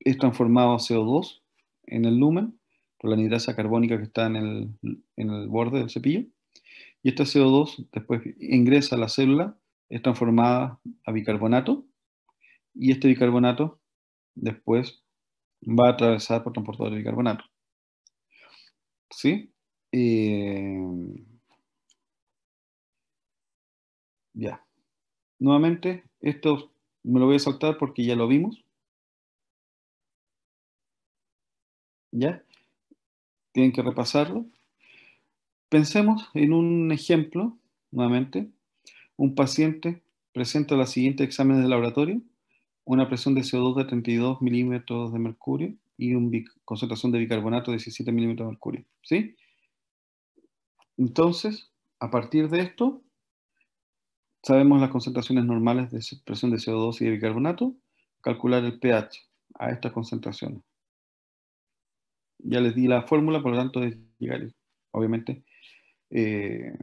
es transformado a CO2 en el lumen por la nidrasa carbónica que está en el, en el borde del cepillo. Y este CO2 después ingresa a la célula es transformada a bicarbonato y este bicarbonato después va a atravesar por transportador de bicarbonato. ¿Sí? Eh, ya. Nuevamente, esto me lo voy a saltar porque ya lo vimos. ¿Ya? Tienen que repasarlo. Pensemos en un ejemplo, nuevamente, un paciente presenta los siguientes exámenes de laboratorio, una presión de CO2 de 32 milímetros de mercurio y una concentración de bicarbonato de 17 milímetros de mercurio. ¿sí? Entonces, a partir de esto, sabemos las concentraciones normales de presión de CO2 y de bicarbonato, calcular el pH a estas concentraciones. Ya les di la fórmula, por lo tanto, es obviamente, eh,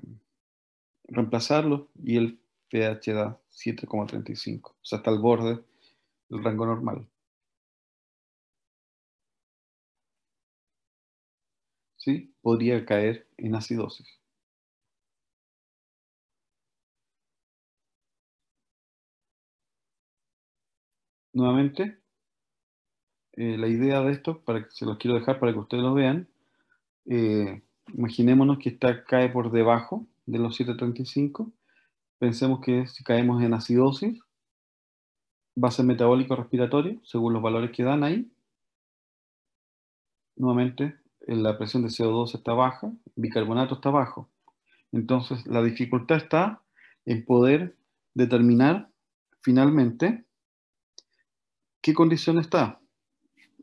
reemplazarlo y el pH da 7,35. O sea, está al borde del rango normal. ¿Sí? Podría caer en acidosis. Nuevamente, eh, la idea de esto, para que se los quiero dejar para que ustedes lo vean, eh, imaginémonos que esta cae por debajo de los 735, pensemos que si caemos en acidosis, va a ser metabólico respiratorio, según los valores que dan ahí. Nuevamente, eh, la presión de CO2 está baja, bicarbonato está bajo. Entonces, la dificultad está en poder determinar finalmente qué condición está.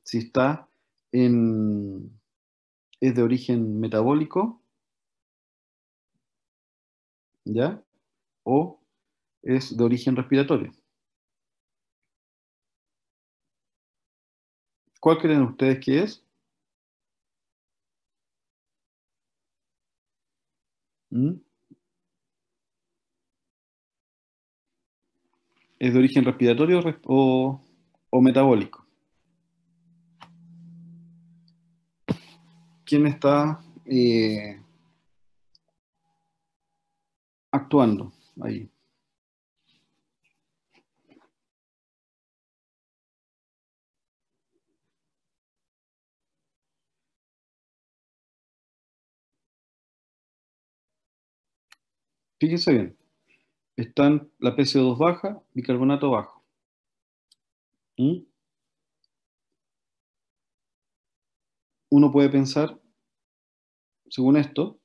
Si está en, es de origen metabólico, ¿ya? O es de origen respiratorio. ¿Cuál creen ustedes que es? ¿Mm? ¿Es de origen respiratorio o, metabólico? ¿Quién está eh, actuando ahí. Fíjense bien, están la pco 2 baja, bicarbonato bajo. ¿Mm? Uno puede pensar, según esto,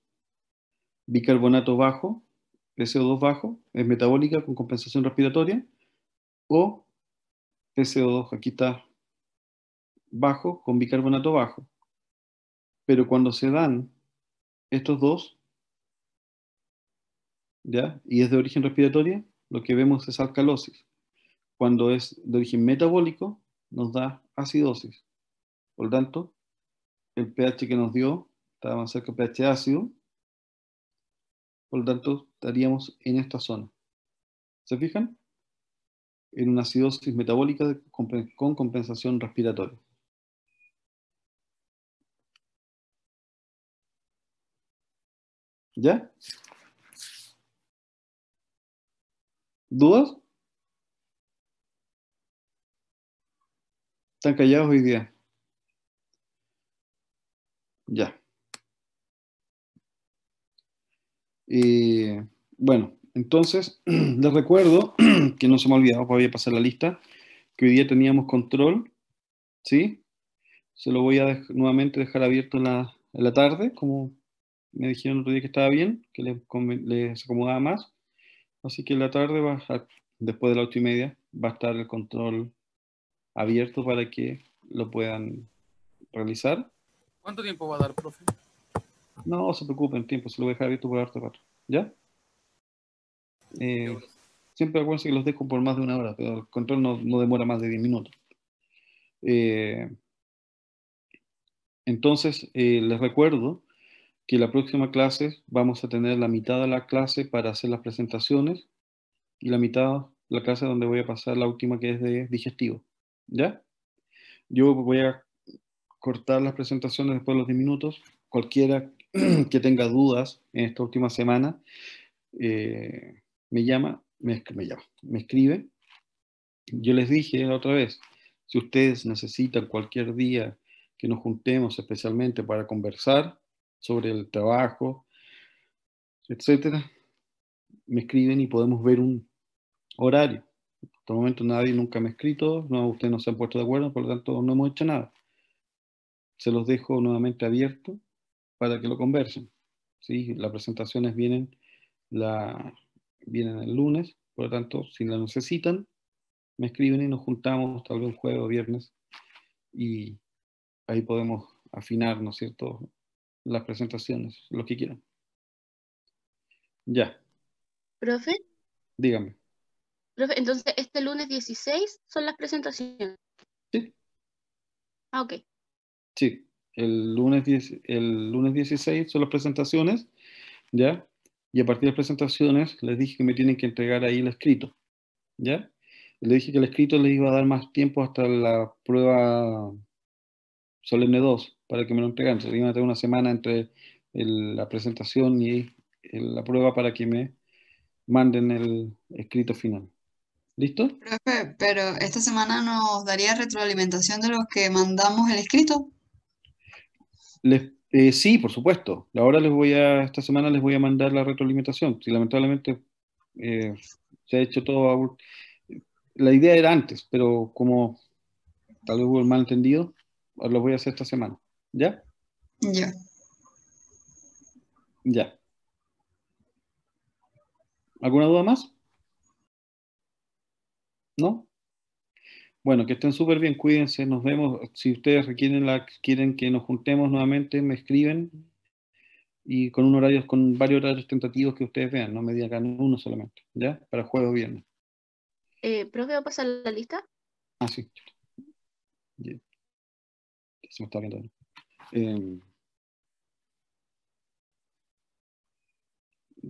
bicarbonato bajo pco 2 bajo es metabólica con compensación respiratoria o pco 2 aquí está bajo con bicarbonato bajo. Pero cuando se dan estos dos, ¿ya? Y es de origen respiratorio, lo que vemos es alcalosis. Cuando es de origen metabólico, nos da acidosis. Por lo tanto, el pH que nos dio estaba más cerca del pH ácido, por lo tanto, estaríamos en esta zona. ¿Se fijan? En una acidosis metabólica con compensación respiratoria. ¿Ya? ¿Dudas? Están callados hoy día. Ya. y eh, bueno, entonces les recuerdo que no se me ha olvidado, voy a pasar la lista, que hoy día teníamos control, ¿sí? Se lo voy a nuevamente dejar abierto en la, tarde, como me dijeron el otro día que estaba bien, que les, acomodaba más. Así que en la tarde, después de la ocho y media, va a estar el control abierto para que lo puedan realizar. ¿Cuánto tiempo va a dar, profe? No se preocupen, tiempo, se lo voy a dejar abierto por harto rato. ¿Ya? Eh, siempre acuérdense que los dejo por más de una hora, pero el control no, no demora más de 10 minutos. Eh, entonces, eh, les recuerdo que la próxima clase vamos a tener la mitad de la clase para hacer las presentaciones y la mitad la clase donde voy a pasar la última que es de digestivo. ¿Ya? Yo voy a cortar las presentaciones después de los 10 minutos. Cualquiera que tenga dudas en esta última semana, eh, me llama, me, me, me escribe. Yo les dije otra vez, si ustedes necesitan cualquier día que nos juntemos especialmente para conversar sobre el trabajo, etcétera, me escriben y podemos ver un horario. Hasta el momento nadie nunca me ha escrito, no, ustedes no se han puesto de acuerdo, por lo tanto no hemos hecho nada. Se los dejo nuevamente abierto para que lo conversen. ¿sí? Las presentaciones vienen, la, vienen el lunes, por lo tanto, si la necesitan, me escriben y nos juntamos tal vez un jueves o viernes y ahí podemos afinar, ¿no es cierto?, las presentaciones, lo que quieran. Ya. ¿Profe? Dígame. Profe, entonces este lunes 16 son las presentaciones. Sí. Ah, ok. Sí el lunes, el lunes 16 son las presentaciones, ¿ya? Y a partir de las presentaciones les dije que me tienen que entregar ahí el escrito, ¿ya? Le dije que el escrito les iba a dar más tiempo hasta la prueba solemne 2 para que me lo entreguen se a tener una semana entre la presentación y la prueba para que me manden el escrito final. ¿Listo? pero esta semana nos daría retroalimentación de los que mandamos el escrito. Eh, sí, por supuesto. Ahora les voy a, esta semana les voy a mandar la retroalimentación. Si lamentablemente eh, se ha hecho todo. la idea era antes, pero como tal vez hubo el malentendido, ahora lo voy a hacer esta semana. ¿Ya? Ya. Ya. ¿Alguna duda más? ¿No? Bueno, que estén súper bien, cuídense, nos vemos. Si ustedes requieren la, quieren que nos juntemos nuevamente, me escriben y con un horario, con varios horarios tentativos que ustedes vean, no me digan uno solamente, ¿ya? Para jueves o viernes. ¿Pero eh, ¿Profe, va a pasar la lista? Ah, sí. Em,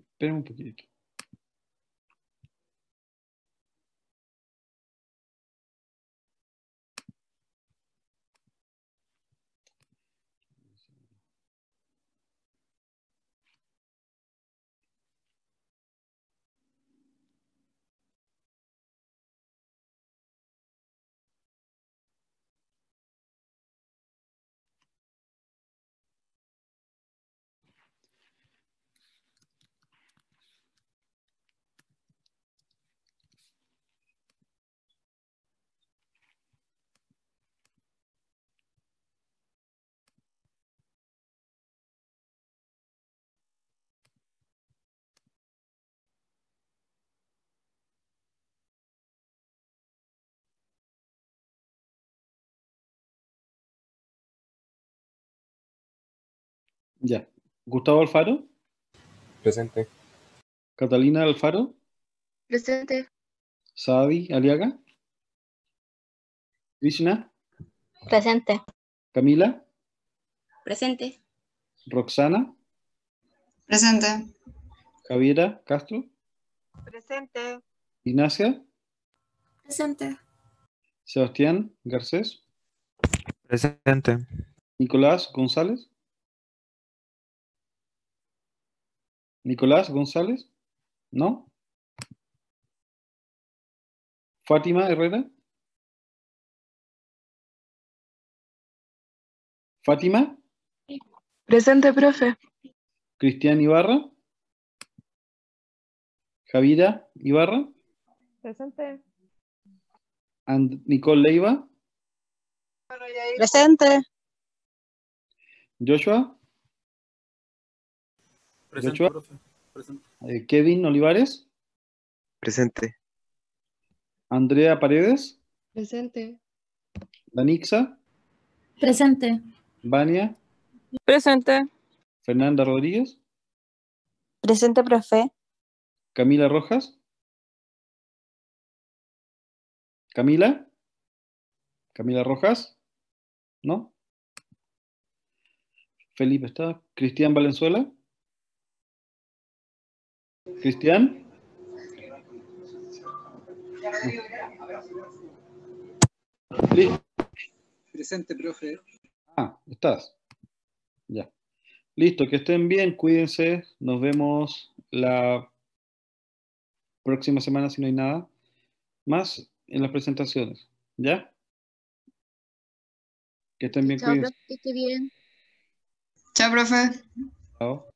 esperen un poquito. Ya. Gustavo Alfaro. Presente. Catalina Alfaro. Presente. ¿Sabi Aliaga. Krishna. Presente. Camila. Presente. Roxana. Presente. Javiera Castro. Presente. Ignacia. Presente. Sebastián Garcés. Presente. Nicolás González. Nicolás González, ¿no? Fátima Herrera. Fátima. Presente, profe. Cristian Ibarra. Javira Ibarra. Presente. Nicole Leiva. Presente. Joshua. Eh, Kevin Olivares. Presente. Andrea Paredes. Presente. Danixa. Presente. Vania. Presente. Fernanda Rodríguez. Presente, profe. Camila Rojas. Camila. Camila Rojas. ¿No? Felipe está. Cristian Valenzuela. Cristian. Listo. Presente, profe. Ah, estás. Ya. Listo, que estén bien, cuídense. Nos vemos la próxima semana si no hay nada más en las presentaciones. ¿Ya? Que estén bien, cuídense. Chao, profe. Chao.